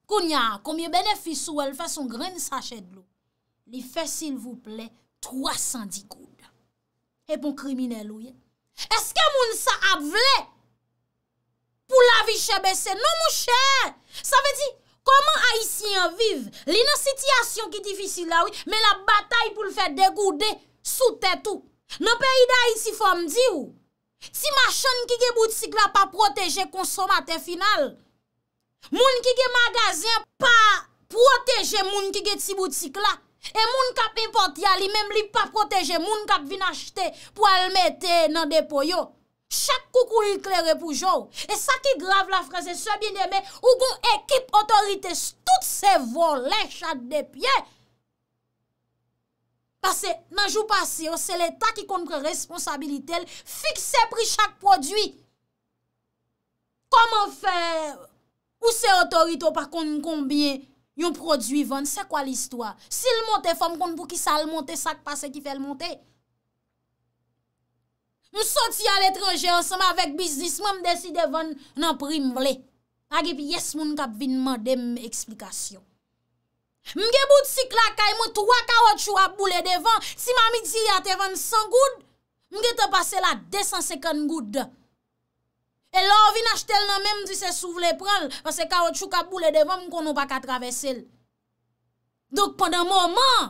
Kounya, koumye benefis ou el fè son gren sachet lou? Ni fè s'il vous plè, 310 gouda. E pou bon krimine louye? Eske moun sa ap vle? Pou la vi chè bese? Non mou chè! Sa ve di, koman haisyen vive? Li nan sitiyasyon ki difisil la wè, men la batay pou l fè degoude, sou tè tou. Nan pe yida yi si fòm di ou, si machan ki ge boutik la, pa proteje konsomate final, moun ki ge magasyen, pa proteje moun ki ge ti boutik la, E moun kap import ya li, mèm li pa proteje, moun kap vin achte pou almète nan depo yo. Chak koukou li klerè pou jò. E sa ki grav la franse, se bin demè, ou goun ekip, otorite, tout se volè, chak depye. Pase nan jou pasi, se l'Etat ki kontre responsabilite, fixe pri chak prodwi. Koman fè, ou se otorite, ou pa kontre konbien? Yon prodwi ven, se kwa l'istwa? Si l'monte fòm kon pou ki sa l'monte, sak pa se ki fè l'monte. M soti an l'étranje ansèm avèk bizdis, mè m deside ven nan prim vle. Agè pi yes moun kap vinman dem eksplikasyon. M gen bout si klakay mou 3-4 chou ap boule devan, si m amidzi yate ven 100 goud, m gen te pase la 250 goud. E la ou vin achete l nan menm di se souvle pral, pase karot chou kap boule devan m konon pa katravesel. Dok pandan mouman,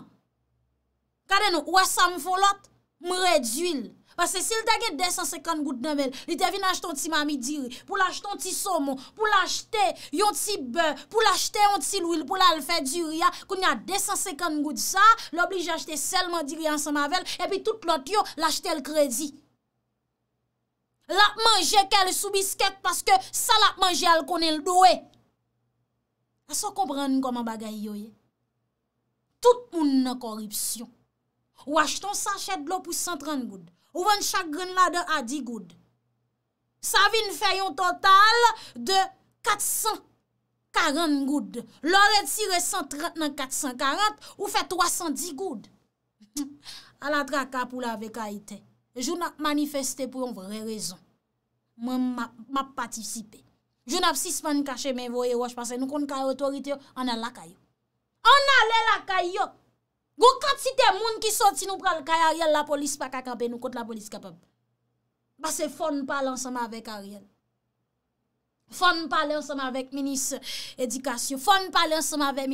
kade nou ou as sa m folot, m red zil. Pase sil taget 250 gout nan menm, li te vin achete yon ti mami diri, pou l achete yon ti somon, pou l achete yon ti beur, pou l achete yon ti l wil, pou l alfe diri ya, koun yon 250 gout sa, l oblige achete selman diri ansan mavel, e pi tout lot yo l achete l kredi. La ap manje ke le sou bisket paske sa la ap manje al konen l dowe. Aso kompren goman bagay yoye. Tout moun nan koripsyon. Ou acheton sa chet blo pou 130 goud. Ou ven chak gren la de a 10 goud. Sa vin fè yon total de 440 goud. Lo retire 130 nan 440 ou fè 310 goud. A la tra kap ou la ve ka itè. Joun ap manifeste pou yon vre rezon Mwen map patisipe Joun ap sisman kache men voye Waj pase nou kon ka otorite Anan lakay yo Anan lakay yo Gou katite moun ki soti nou pral kaya Ariel la polis pa kakabe nou kont la polis kapab Bas se fon pal ansama vek Ariel Fon pal ansama vek Fon pal ansama vek Fon pal ansama vek Fon pal ansama vek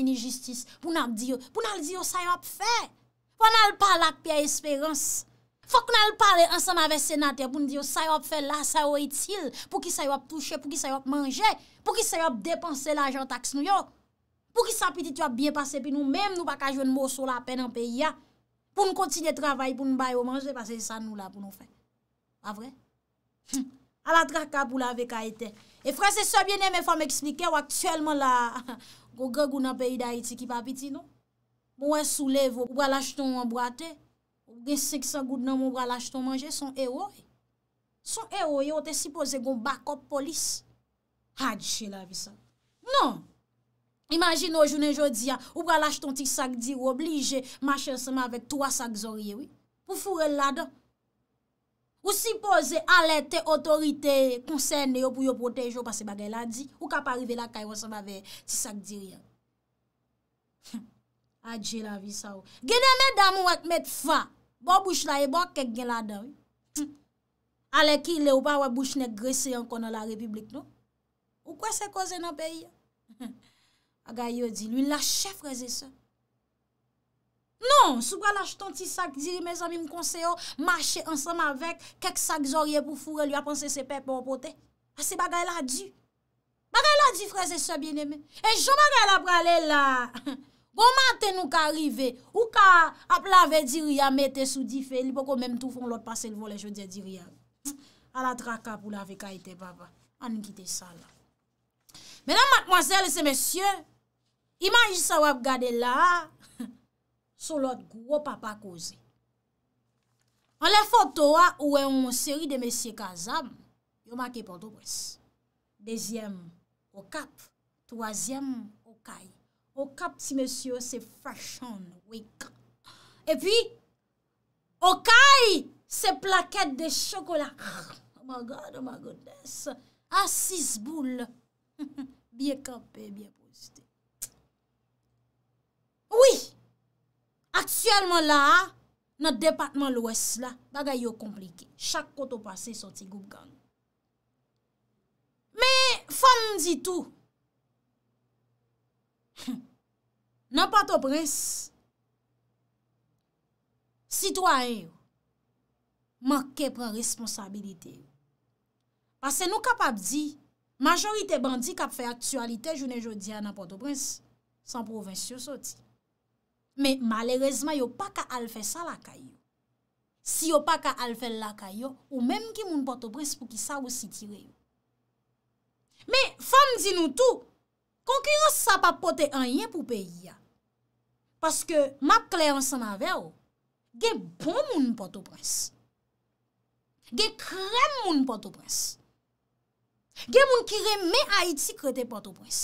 Fon pal ansama vek Fòk nou al pale ansan avè senatè pou nou diyo sa yop fè la, sa yop itil, pou ki sa yop touche, pou ki sa yop manje, pou ki sa yop depanse la ajan taks nou yo, pou ki sa pitit yop byen pase pi nou, mèm nou pa ka jwen mòsou la pen an pe ya, pou nou kontinye travay pou nou bayo manje, pa se sa nou la pou nou fè. A vre? Hm. A la trak ka pou la ve ka etè. E fransè sa byenè mè fòm eksplike wak chèlman la go gè goun an pe iti ki pa pitit nou. Mwen sou lev ou wala chitoun wan bratey, gen se ki sa gout nan moun bra lach ton manje, son eroy. Son eroy yo te sipoze goun bakop polis. Hadje ah, la vi sa. Non! Imagin nou jounen jodi ya, ah, ou bra lach ton ti sak di, ou oblige machel seman vek 3 sak zorye, oui. Ou furel la dan. Ou sipoze ale te otorite konsen yo pou yo protejo pase bagay la di. Ou kap arive la kaye ah, oh. ou seman vek ti sak di riyan. Hadje la vi sa ou. Genè mè damon wak mèt fwa, Bo bouch la e bo kek gen la dan. Hm. Ale ki le ou pa wap bouch nek gre se yon konan la republik nou. Ou kwa se koze nan peyi ya? A ga yo di, luy lache freze se. Non, sou pra lache ton ti sak diri, me zami mkonseyo, mache ansam avek, kek sak zorye pou fure, luy apanse se pepe wapote. A se ba ga yo la di. Ba ga yo la di freze se bieneme. E jom a ga yo la prale la... Bon maten ou ka rive, ou ka ap lave diri ya mette sou di fe, li poko menm tou fon lot pase lvo le jodi ya diri ya. A la tra kap ou lave ka ite baba, an gite sa la. Menan matmoazel se mesye, imanji sa wap gade la, sou lot gro papa koze. An le foto wa ou e yon seri de mesye Kazam, yo make porto wes. Dezyem o kap, twazyem o kaye. O kap ti mesyo se fachan wik. E pi, o kay se plaket de chokola. Oh my God, oh my Godness. Asis ah, boule. Bien kapè, bien postè. Oui, aksyèlman la, not depatman l'Ouest la, bagay yo komplike. Chak koto pase, soti goup gang. Me, fan di tou, nan Port-au-Prince sitwa e yo manke pran responsabilite pase nou kapap di majorite bandi kap fe aktualite jounen jodi a nan Port-au-Prince san provinciyo soti me malerezma yo pa ka alfe sa lakay yo si yo pa ka alfe lakay yo ou menm ki moun Port-au-Prince pou ki sa ou sitire yo me fam di nou tou Konkiron sa pa pote an yen pou peyi ya. Paske ma kleransan an veyo, ge bon moun patopres. Ge krem moun patopres. Ge moun ki reme Haiti krete patopres.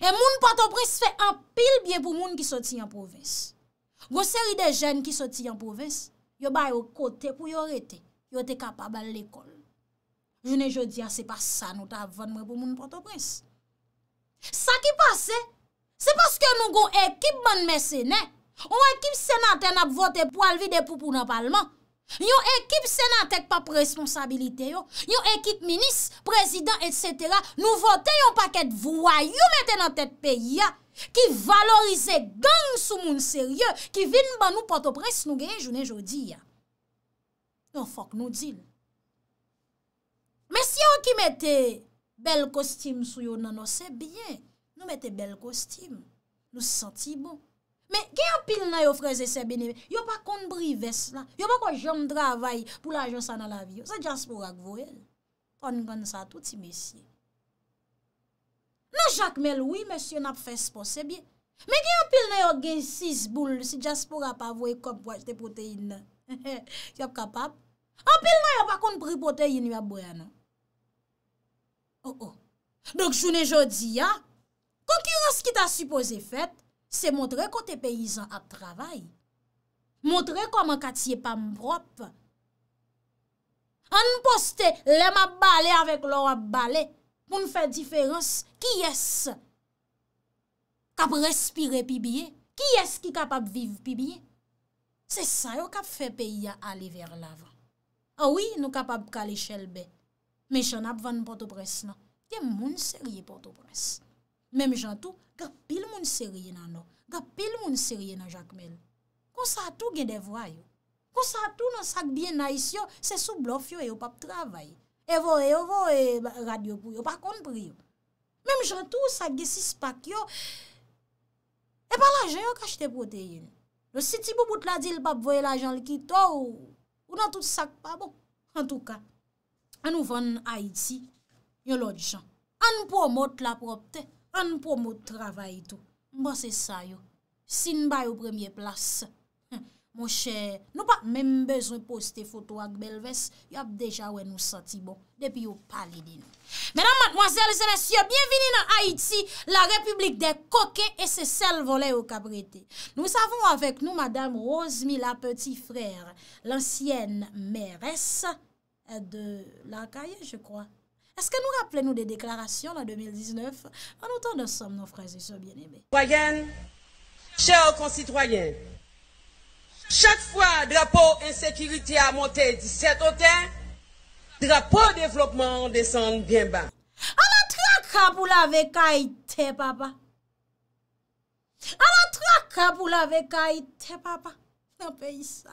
E moun patopres fe an pil bien pou moun ki soti an provins. Gwoseri de jen ki soti an provins, yo bayo kote pou yo rete. Yo te kapab al lekol. Jounen jodi ya, se pa sa nou ta avon mwen pou moun potopres. Sa ki pase, se paske nou go ekip ban mesene, ou ekip senaten ap vote pou alvi depou pou napalman, yo ekip senatek pa presponsabilite yo, yo ekip minis, prezident, et cetera, nou vote yo paket voyou mette nan tet peyi ya, ki valorize gang sou moun serye, ki vin ban nou potopres nou geye jounen jodi ya. Yo non, fok nou di lè. Mè si yon ki mette bel kostim sou yon nan nou, sebyen. Nou mette bel kostim, nou senti bon. Mè gen apil nan yo freze sebyen, yon pa kon bri ves la. Yon pa kon jom dravay pou la jonsan nan la viyo. Se Jaspora kvo el. Kon kon sa touti mesye. Nan Jacques Meloui, mè si yon ap fespo, sebyen. Mè gen apil nan yo gen 6 boule si Jaspora pa vwe kop wajte poteyin nan. Yon ap kapap. Anpil nan yon pa kon pri poteyin yon ap bwaya nan. Oh oh, donk jounen jodi ya, kouk yon as ki ta supose fet, se montre kote peyizan ap travay, montre koman katye pam prop, an poste lem ap bale avèk lor ap bale, pou n fe diferans, ki es? Kap respire pi biye? Ki es ki kapap viv pi biye? Se sa yo kap fe peyi ya ali ver lavan. Awi ah nou kapap kal eshelbe, Mè chan ap van porto pres nan. Kèm moun serye porto pres. Mèm jantou, gapil moun serye nan nan. Gapil moun serye nan, Jacquemelle. Kousa tou gen devwa yo. Kousa tou nan sak biye nan is yo, se sou blof yo yo pap travay. Evo, evo, evo, radio pou yo. Par kont priyo. Mèm jantou, sak gesis pak yo, e pa la jen yo kache te poteyen. Lo siti pou bout la di, l pap voye la jen li ki to, ou nan tout sak pa bo. En tout ka, An nou van Aiti, yo lot jan. An pou mot la propte, an pou mot travay tou. Mba se sa yo, sin bay ou premye plas. Mon chè, nou pa men bezon poste foto ak Belves, yo ap deja we nou santi bon, depi yo pali din. Mèdam madmoazèl, mèdam zènes, yo bienvini nan Aiti, la republik de koke, e se sel volè ou kabrete. Nou savon avèk nou madame Rosmi, la peti frèr, lansyen merèsse, Euh, de la l'Arcaïe, je crois. Est-ce que nous rappelons-nous des déclarations en 2019 en autant, de sommes nos frères et sœurs bien-aimés? chers concitoyens, chaque fois drapeau insécurité a monté 17 hôtels, drapeau développement descend bien bas. la traka pour la vekaïté, papa. la traka pour la vecaite, papa. Dans pays ça.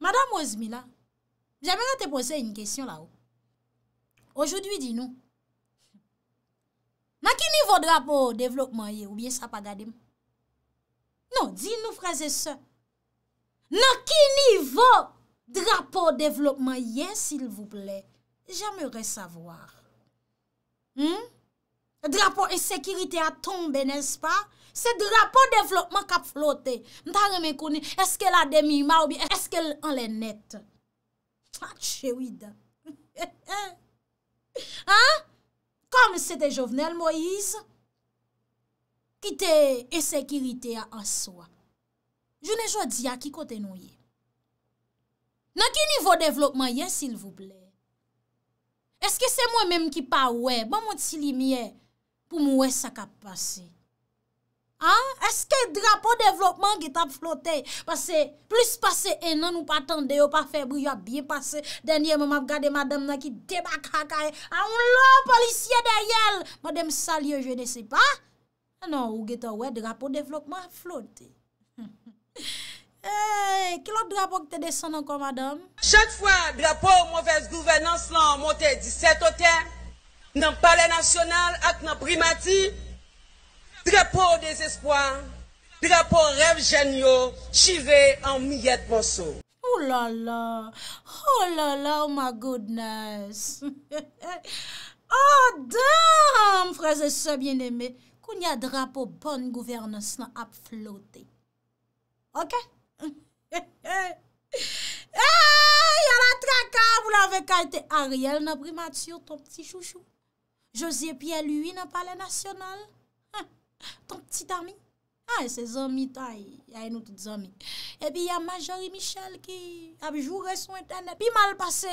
Madame Ozmila, Jamere te pose yon kèsyon la ou. Ojoudwi di nou. Nan ki nivou drapo devlopman yon, oubyen sa pa gade m? Non, di nou fraze sa. Nan ki nivou drapo devlopman yon, sil vouple, jamere sa vwa. Hmm? Drapon e sekirite a tombe, nespa? Se drapo devlopman ka flote, nta reme koni, eske la demi ma oubyen, eske an le nette. Ache wida. Kom se te jovenel Moise, ki te esekirite a aswa. Jou ne jwa di a ki kote nou ye. Nan ki nivou devlopman ye silvouble? Eske se mwen menm ki pa we, ba bon, mwen ti li miye pou mwen sakap pasey? Ha? Eske drapo devlopman get ap flote? Pase, plus pase enan ou pa tende, ou pa febru, yo ap biye pase, denye mwen ap gade madame nan ki deba kakaye. A ah, ou lo, polisye deryel! Mwen dem sa liyo, je ne se pa! Anan ou getan we, drapo devlopman ap flote. Kelot drapo ki te desen ankon, madame? Chet fwa drapo mwovez gouvenans lan, mwote 17 ote, nan pale nasyonal ak nan primati, Drapo desespoi, drapo rev janyo, chive an miyet monsou. Oh la la, oh la la, oh my goodness. Oh dam, fraze se bien eme, koun ya drapo bon gouverne se nan ap flote. Ok? Yara traka, wou la ve kante Ariel nan primatio ton pti chouchou. Josie piye lui nan pale nasyonal. Ton ptite ami Ay ah, se zomi ta Ay nou tout zomi E pi ya majori michel ki A bi joure sou eten E pi mal pase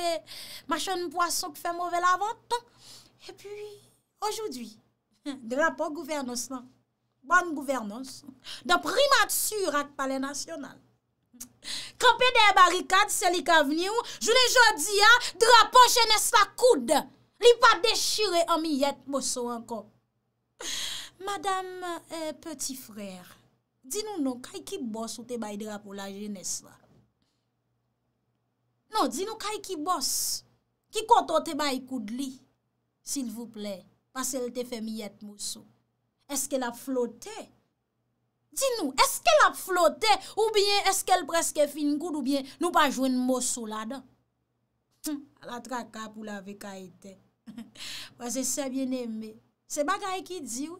Mache un poason ki fe mouvel avan E pi Ojou di Drapo gouvernos nan Ban gouvernos Da primat sur ak pale nasyonal Kampi de barikad seli ka veni ou Joule jodi ya Drapo jene sa koud Li pa deshire amy yet Moso anko Madame, euh, petit frère, di nou nou, kaj ki bos ou te bay drapo la je neswa? Non, di nou, kaj ki bos, ki koto te bay koud li, sil vouple, pase l te femyet mousso? Eske la flote? Di nou, eske la flote, ou bien eske el preske fin koud, ou bien nou pa jwen mousso la dan? La traka pou la ve kaiten. Pase se bien eme. Se bagay ki di ou,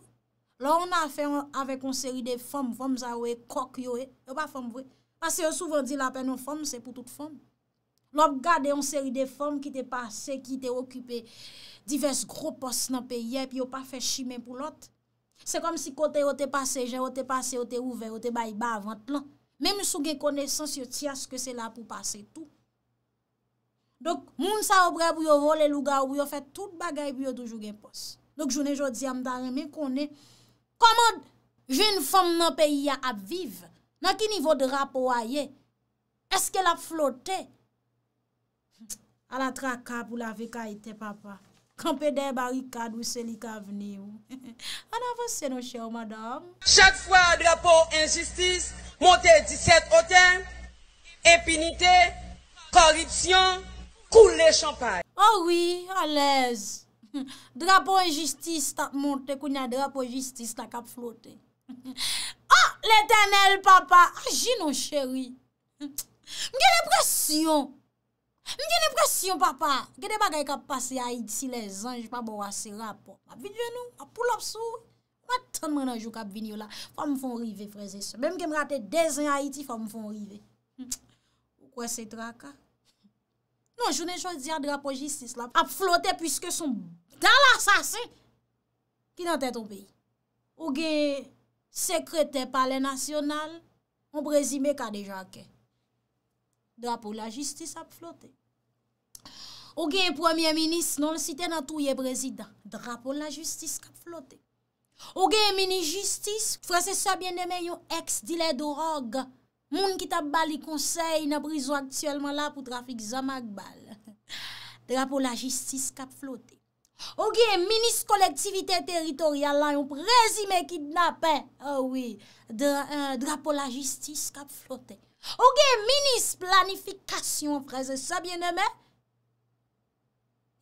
Lò on a fe avèk on seri de fòm, fòm za wè, kok yo wè, eh. yo pa fòm wè. Pase yo souvan di la pen yon fòm, se pou tout fòm. Lò gade yon seri de fòm ki te pase, ki te okupè, divers gro pos nan peye, pi yo pa fè shime pou lot. Se kom si kote yo te pase, je yo te pase, yo te ouve, yo te bay ba avant lan. Mèm sou gen konesans yo tia se ke se la pou pase tout. Dok moun sa obre pou yo vo le luga ou yo fè tout bagay pou yo toujou gen pos. Dok jounè jò di amdare, mè konè, Koman jen fom nan peyi a ap viv? Nan ki nivou drapo a ye? Eske la flote? A la tra kap ou la ve ka ite papa. Kampede barikad ou seli ka vene ou. An avanse nou chè ou madame. Chak fwa drapo injistis, montè 17 otèm, epinite, koripsyon, koule champay. Ouwi, alèz. Drapo justice tap monte Kou nya drapo justice Tak ap flote Ah l'Eternel papa Anji ah, nou chéri Mke depresyon Mke depresyon papa Mke depa gaye kap pase Haiti Les anj pa bo a se rap A bidwen nou A pou l'obsur Mwen tan men anjou kap vin yo la Fa mwen fon rive freze se Mwen mwen gwen rate dezen Haiti Fa mwen fon rive Mwen kwen se traka Non jounen joun di a drapo justice la A flote pwiske soum Da la sas, ki nan ten ton peyi. Ou gen sekrete pale nasyonal, an brezime ka dejan ke. Drapo la justis ap flote. Ou gen premier minis nan le site nan touye brezida, drapo la justis kap flote. Ou gen mini justis, fwese sa bende men yon ex-dile dorog, moun ki tap bali konsey, nan briso aktuelman la pou trafik zamak bal. Drapo la justis kap flote. Oge, minis kolektivite teritorial la yon prezime ki dnape, ah euh, drapo la justis kap flote. Oge, minis planifikasyon prezise, sa bien eme,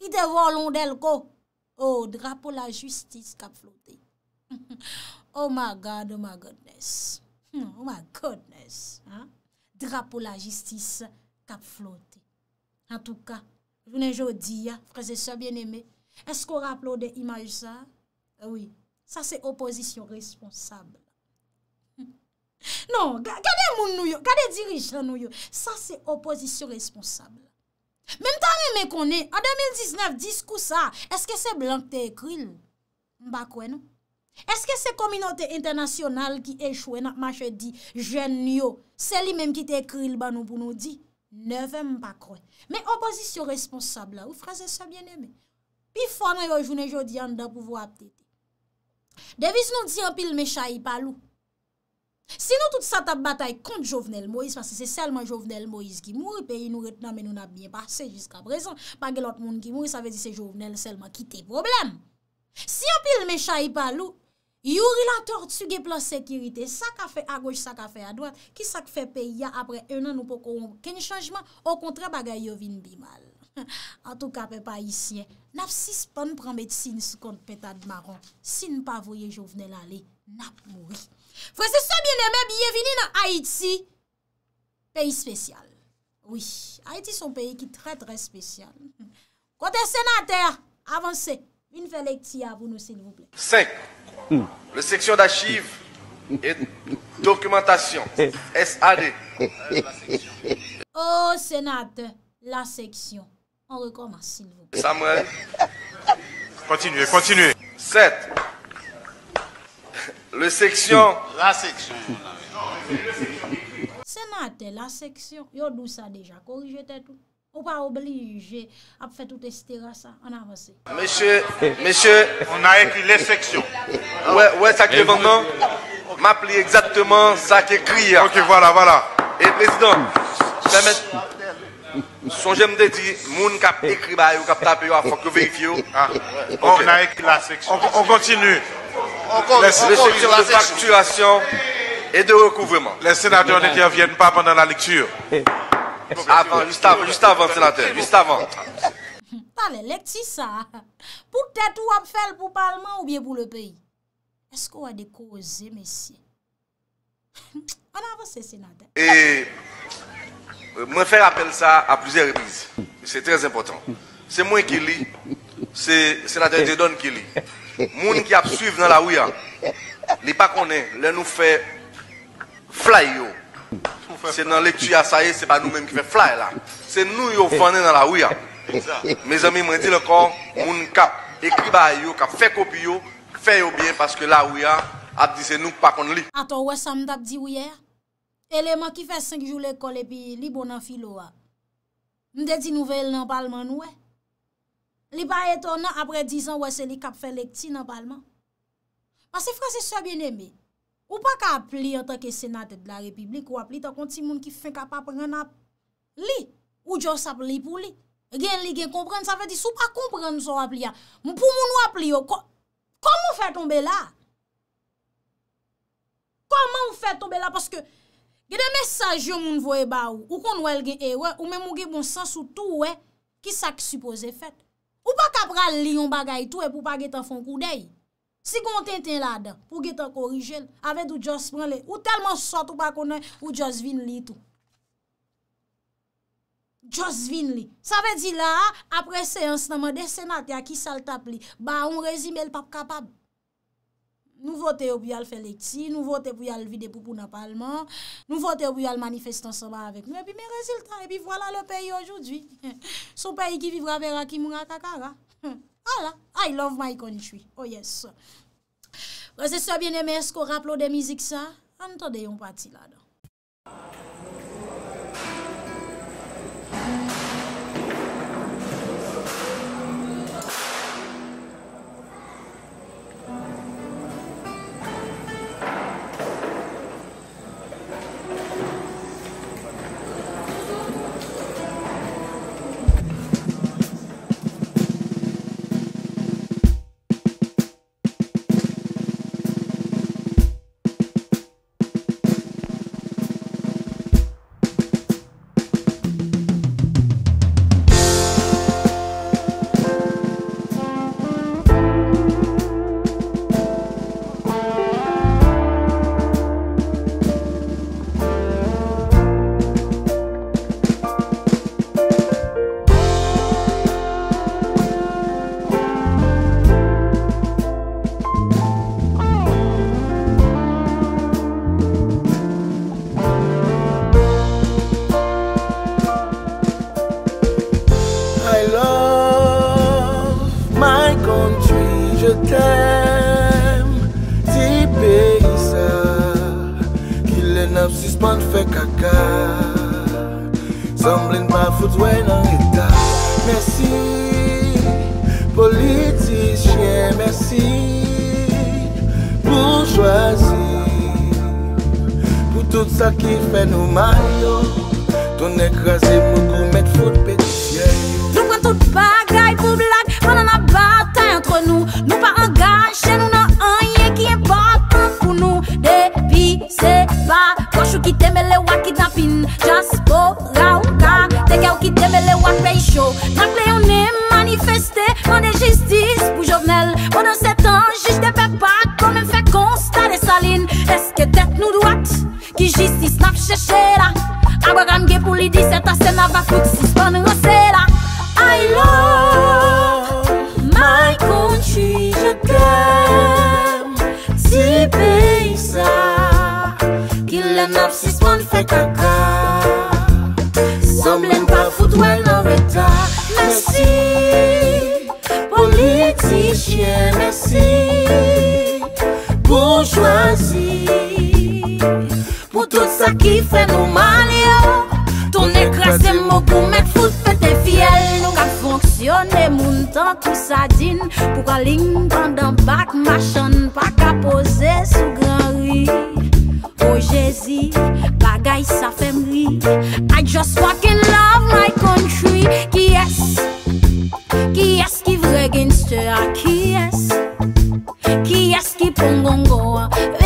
ki devolon del ko, oh, drapo la justis kap flote. Oh my God, oh my Godness. Hmm, oh my Godness. Drapo la justis kap flote. En tout ka, jounen jodi ya, prezise, sa bien eme, Esko rap lò de imaj sa? Ewi, euh, sa se opozisyon responsable. Non, kade moun nou yo? Kade dirijan nou yo? Sa se opozisyon responsable. Mem tan mè mè konè, a 2019, dis kou sa, eske se blan te ekril? Mbakwen nou? Eske se kominote internasyonal ki echouen ak machè di jen nou yo? Se li mèm ki te ekril ban nou pou nou di? Neve mbakwen. Mè opozisyon responsable la, ou fraze sa mwen eme? Bi fwa nan yo jounen jodi an da pou vwa ap tete. De vis nou di apil me chayi palou. Sinou tout satap batay kont jovenel Moïse, pasi se selman jovenel Moïse ki mouri, pe yi nou retena men nou na biye pase jiska prezant, pa gen lot moun ki mouri, sa vezi se jovenel selman ki te problem. Si apil me chayi palou, yu rila tortug e plan sekirite, sa ka fe a goj, sa ka fe a doan, ki sa fe pe ya apre enan nou pou kon ken chanjman, o kontre bagay yo vin bi mal. An tou ka pe pa isyen, naf sis pan pran medsin sou kont petan maron. Sin pa voye jo vnen lale, nap moui. Fwese sou bine mè biye vini nan Haiti, peyi spesyal. Oui, Haiti son peyi ki tre tre spesyal. Kote senater, avanse, min velek ti avou nou se nou ple. 5. Hmm. Le seksyon d'achiv et dokumentasyon. S.A.D. O oh, senater, la seksyon. On recommence, s'il vous plaît. Samuel. continuez, continuez. 7. Le section. La section, c'est tête, la section. Yo, d'où ça déjà? Corrigez tout. Ou pas obligé à faire tout est ça en avance. Monsieur, monsieur. On a écrit les sections. Ouais, ouais, ça que maintenant. M'appelez exactement ça qui écrit. Hein. Ok, voilà, voilà. Et président, permettez. Son jemde di, moun kap ekribay ou kap tapyo a fok yo veykyo. Ah. On a ek la seksyon. On kontinu. Le seksyon de fakturasyon et de rekouvreman. Le senatè an eti avyen pa pandan la leksyon. Eh. Avan, juste avan senatè, juste avan. Pan le leksyon sa, pouk tè tou ap fel pou palman ou biye pou le peyi. Esko wade kouze, mesye? An avan se senatè. E... Mwen fè rappel sa a plizè repiz. Se trèz impotant. Se mwen ki li, se nadèr de don ki li. Moun ki ap suiv nan la ouya, li pa konen, le nou fè flay yo. Se nan lèk tuya sa ye, se pa nou menm ki fè flay la. Se nou yo fè anè nan la ouya. Me zami mwen di le kon, moun ka ekriba yo, ka fè kopi yo, fè yo bè parce ke la ouya ap dise nou pa konen li. Ato wè sam dap di ouye a? Peleman ki fè sèng jou lèk kole pi li bonan filo wè. Ndè di nouvel nan palman nou wè. E. Li baye ton nan apre dizan wè se li kap fè lèk ti nan palman. Mas se fransè sè bè nèmè. Ou pa kap pli an tanke senatè dè la republik wè pli. Ta konti moun ki fè kap ap ren ap li. Ou djòs ap li pou li. Gen li gen kompren. Sa fè di sou pa kompren sou wè pli an. Moun pou moun wè pli yo. Oh, Koman ou fè tombe la? Koman ou fè tombe la? Paske... Gede mesaj yo moun voye ba ou, ou kon wèl gen e we, ou mè mou gen bon sens ou tou we, ki sa ki suppose fèt. Ou pa kap ral li yon bagay tou we pou pa gen tan fon kou dey. Si kon ten ten la dan, pou gen tan korijel, avèd ou Jos pren le, ou telman sot ou pa konen, ou Jos vin li tou. Jos vin li. Sa vè di la, apre seans nan man de senat ya ki sal tap li, ba ou m rezime l pap kapab. Nou vote pou yal feleksi, nou vote pou yal vide poupou na palman, nou vote pou yal manifestan se la avek. E pi mè reziltan, e pi wala le peyi ojoudwi. Son peyi ki vivra vera ki mou akakara. Ala, ah, I love my country. Oh yes. Prese se biene mè, sko rap lo de mizik sa, an to de yon pati la do. Mwen fè kaka Semble n'pa foud wè nan reta Mersi Politi chie Mersi Bon jwazi Pou tout sa ki fè nou man yo Ton ekrasè mou kou mè foud fè te fiel Nou ka fonksyonè moun tan tout sa din Pou kalin pandan bak Machen pa ka pose sou gran ri Oh Jezi, bagay sa fem I just fucking love my country Ki es, ki es ki vre genste a Ki es, ki es ki pongongo a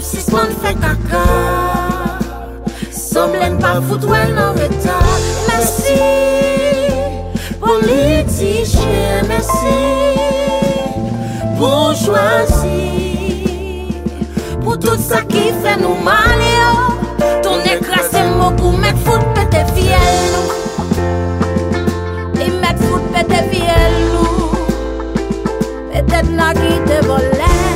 Si s'mon fè kaka Sòm lè n'pap fout wè nan vè ta Mèsi Pou liti chè Mèsi Pou jwansi Pou tout sa ki fè nou man yo Ton ekrasen mou pou mèk fout pè te fiel nou Li e mèk fout pè te fiel nou Pè tèt nan ki te volè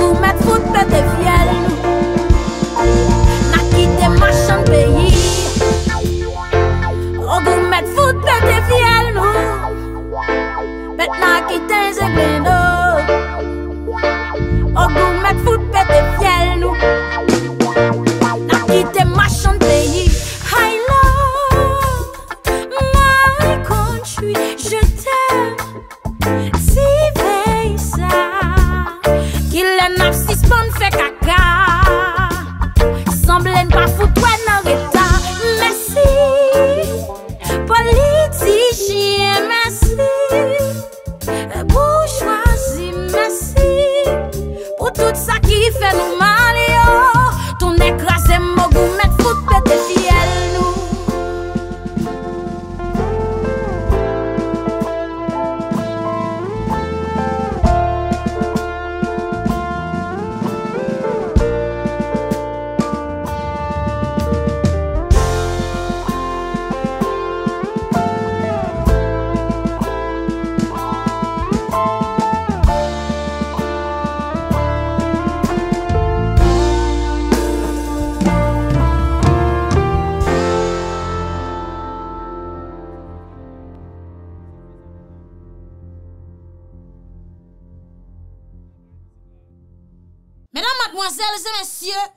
tu m'as foutu de fiel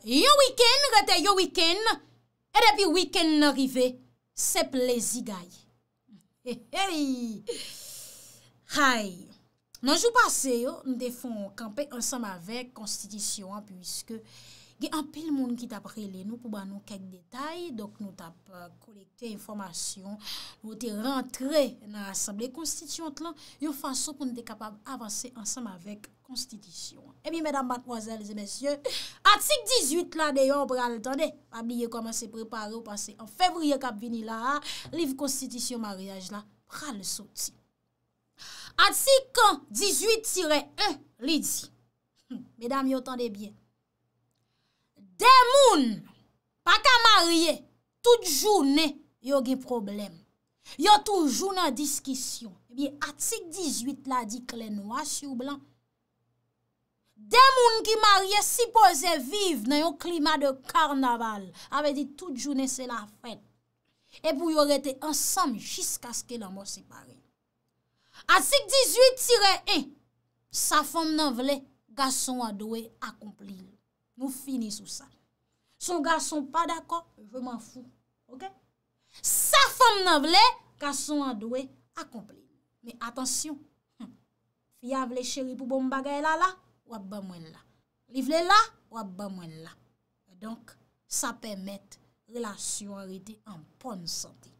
Yon wiken, rete yon wiken, e depi wiken nan rive, se plezi gay. Hai, nan jou pase yo, nou te fon kampe ansam avek konstitisyon, puisque gen apil moun ki tap rele, nou pou ban nou kek detay, dok nou tap uh, kolekte informasyon, nou te rentre nan asamble konstitisyon, yon fason pou nou te kapab avanse ansam avek konstitisyon. Konstitisyon. Ebi, mèdam, batmwazèl, zè mèsyè, atik 18 la deyon, pral, tande, pabliye koman se prepare ou pase, an fevriye kap vini la, liv konstitisyon maryaj la, pral soti. Atik 18-1, lidzi. Mèdam, yo tande bien. De moun, pa ka marye, tout jounè, yo gen problem. Yo tout jounè diskisyon. Ebi, eh atik 18 la di klen wache ou blan, Demoun ki marye si pose vive nan yon klima de karnaval, ave di tout jounen se la fen, e pou yon rete ansam jiska ske la mò separe. Acik 18-1, sa fom nan vle, gason a doye akompli. Mou fini sou sa. Son gason pa dako, je m'en fou. Sa fom nan vle, gason a doye akompli. Men atensyon, hmm, fia vle cheri pou bom bagay la la, wap ba mwen la. Livle la, wap ba mwen la. E donk, sa pe met relasyon arite en pon sante.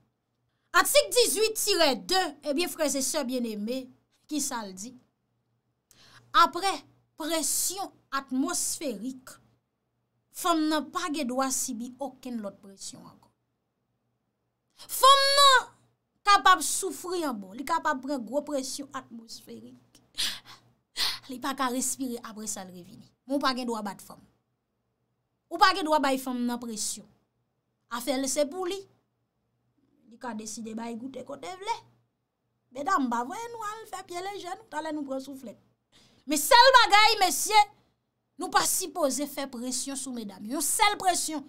Atik 18-2, e bie frese se bien eme, ki sa l di, apre presyon atmosferik, fom nan pa ge dwa si bi oken lot presyon anko. Fom nan kapab soufri anbo, li kapab pre gros presyon atmosferik. Li pa ka respire apre sa le revini. Moun pa gen do a bat fom. Moun pa gen do a bay fom nan presyon. A fe lese pou li. Li ka deside bay goute kote vle. Medan mba vwe nou al fe pye le jen. Talen nou pre souflet. Me sel bagay mesye. Nou pa si pose fe presyon sou medan. Moun sel presyon.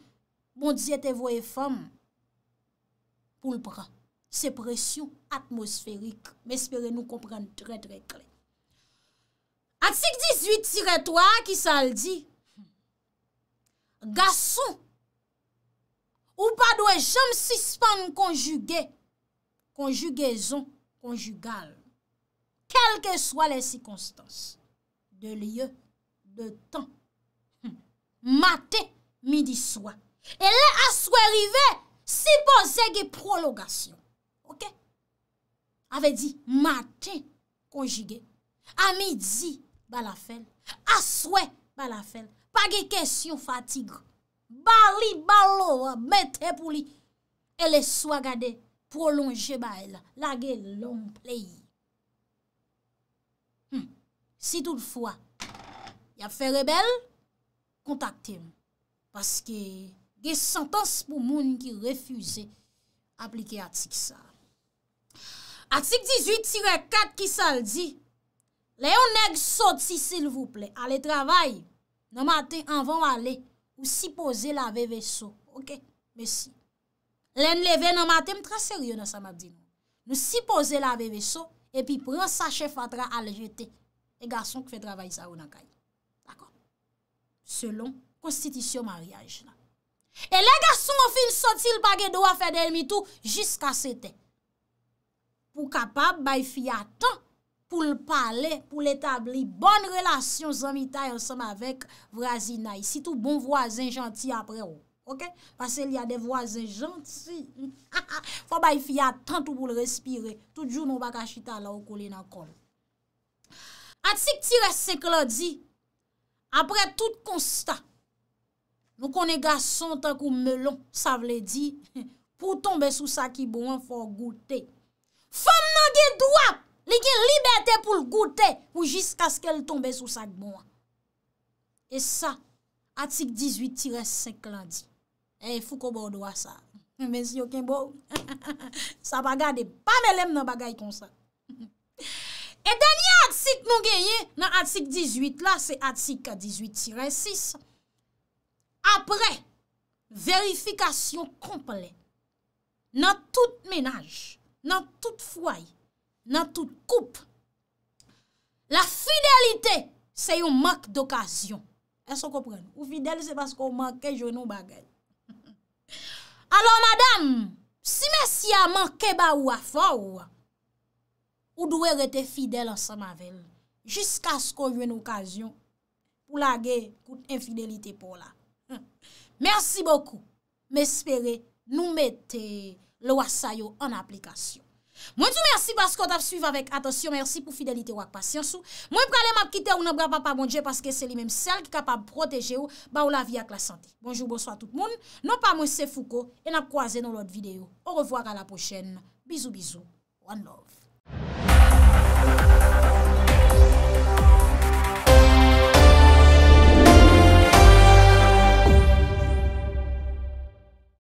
Moun di ete voye fom. Poul pra. Se presyon atmosferik. Mè espere nou kompren tre tre tre. Atik 18-3 ki sa l di, Gason, Ou pa dwe jom sispan konjuge, Konjugezon, konjugal, Kelke swa lesikonstans, De liyo, de tan, hmm, Mate, midi swa, E le aswe rive, Si bo zege prologasyon, Awe di, Mate, konjuge, A midi, balafel, aswe, balafel, pa ge kesyon fatigre, bali, balo, met epou li, ele swa gade, prolonje ba el, lage long play. Hmm. Si toutfwa, ya fe rebel, kontakte m, paske ge santans pou moun ki refuze, aplike atik sa. Atik 18-4 ki sal di, Le yon neg sot si sil vouple, ale travay, nan maten an van wale, ou sipoze la veve so. Ok, mesi. Len leve nan maten, mtran seryo nan sa madin. Nou sipoze la veve so, epi pran sa che fatra ale jete. E gason ki fe travay sa ou nan kay. D'akon. Selon konstitisyon maryaj nan. E le gason ou fin sotil pa ge do a fedel mi tou, jiska se te. Pou kapab bay fi atan, pou l'pale, pou l'etabli. Bonn relasyon zanmita yon seman vek vrazi naye. Si tou bon vwazen janti apre ou. Ok? Fase li a de vwazen janti. Fwa bay fya tantou pou l'respire. Tout jou nou baka chita la ou kolena kon. At si k ti resek la di, apre tout konsta, nou kon e gason tan kou melon, sa vle di, pou tombe sou sa ki bon fwa goute. Fwa mnage dwa, Li gen libetè pou l'goutè ou jiska skel tombe sou sak bon. E sa, atik 18-5 lan di. E eh, fou kon bo ou do a sa. Men si yo ken bo ou. Sa bagay de pa melem nan bagay kon sa. E denye atik nou genye nan atik 18 la, se atik 18-6. Apre, verifikasyon komple. Nan tout menaj, nan tout fwaye. Nan tout koup, la fidelite se yon mank d'okasyon. E so kompren, ou fidel se pas kon manke jounou bagay. Alo madam, si mesi a manke ba ou a faw, ou dwe rete fidel ansan mavel, jiska skon yon okasyon pou lage kout infidelite pou la. Mersi bokou, mespere nou mette lo asayou an aplikasyon. Mwen tou mersi basko tap suiv avèk. Atosyon mersi pou fidelite wak pasyansou. Mwen pralèm ap kite ou nan bra pa pa bondje paske se li menm sel ki kapab proteje ou ba ou la vi ak la sante. Bonjou bonso a tout moun. Non pa mwen se fuko en ap kwaze nou lot videyo. Ou revoar a la pochen. Bizou bizou. One love.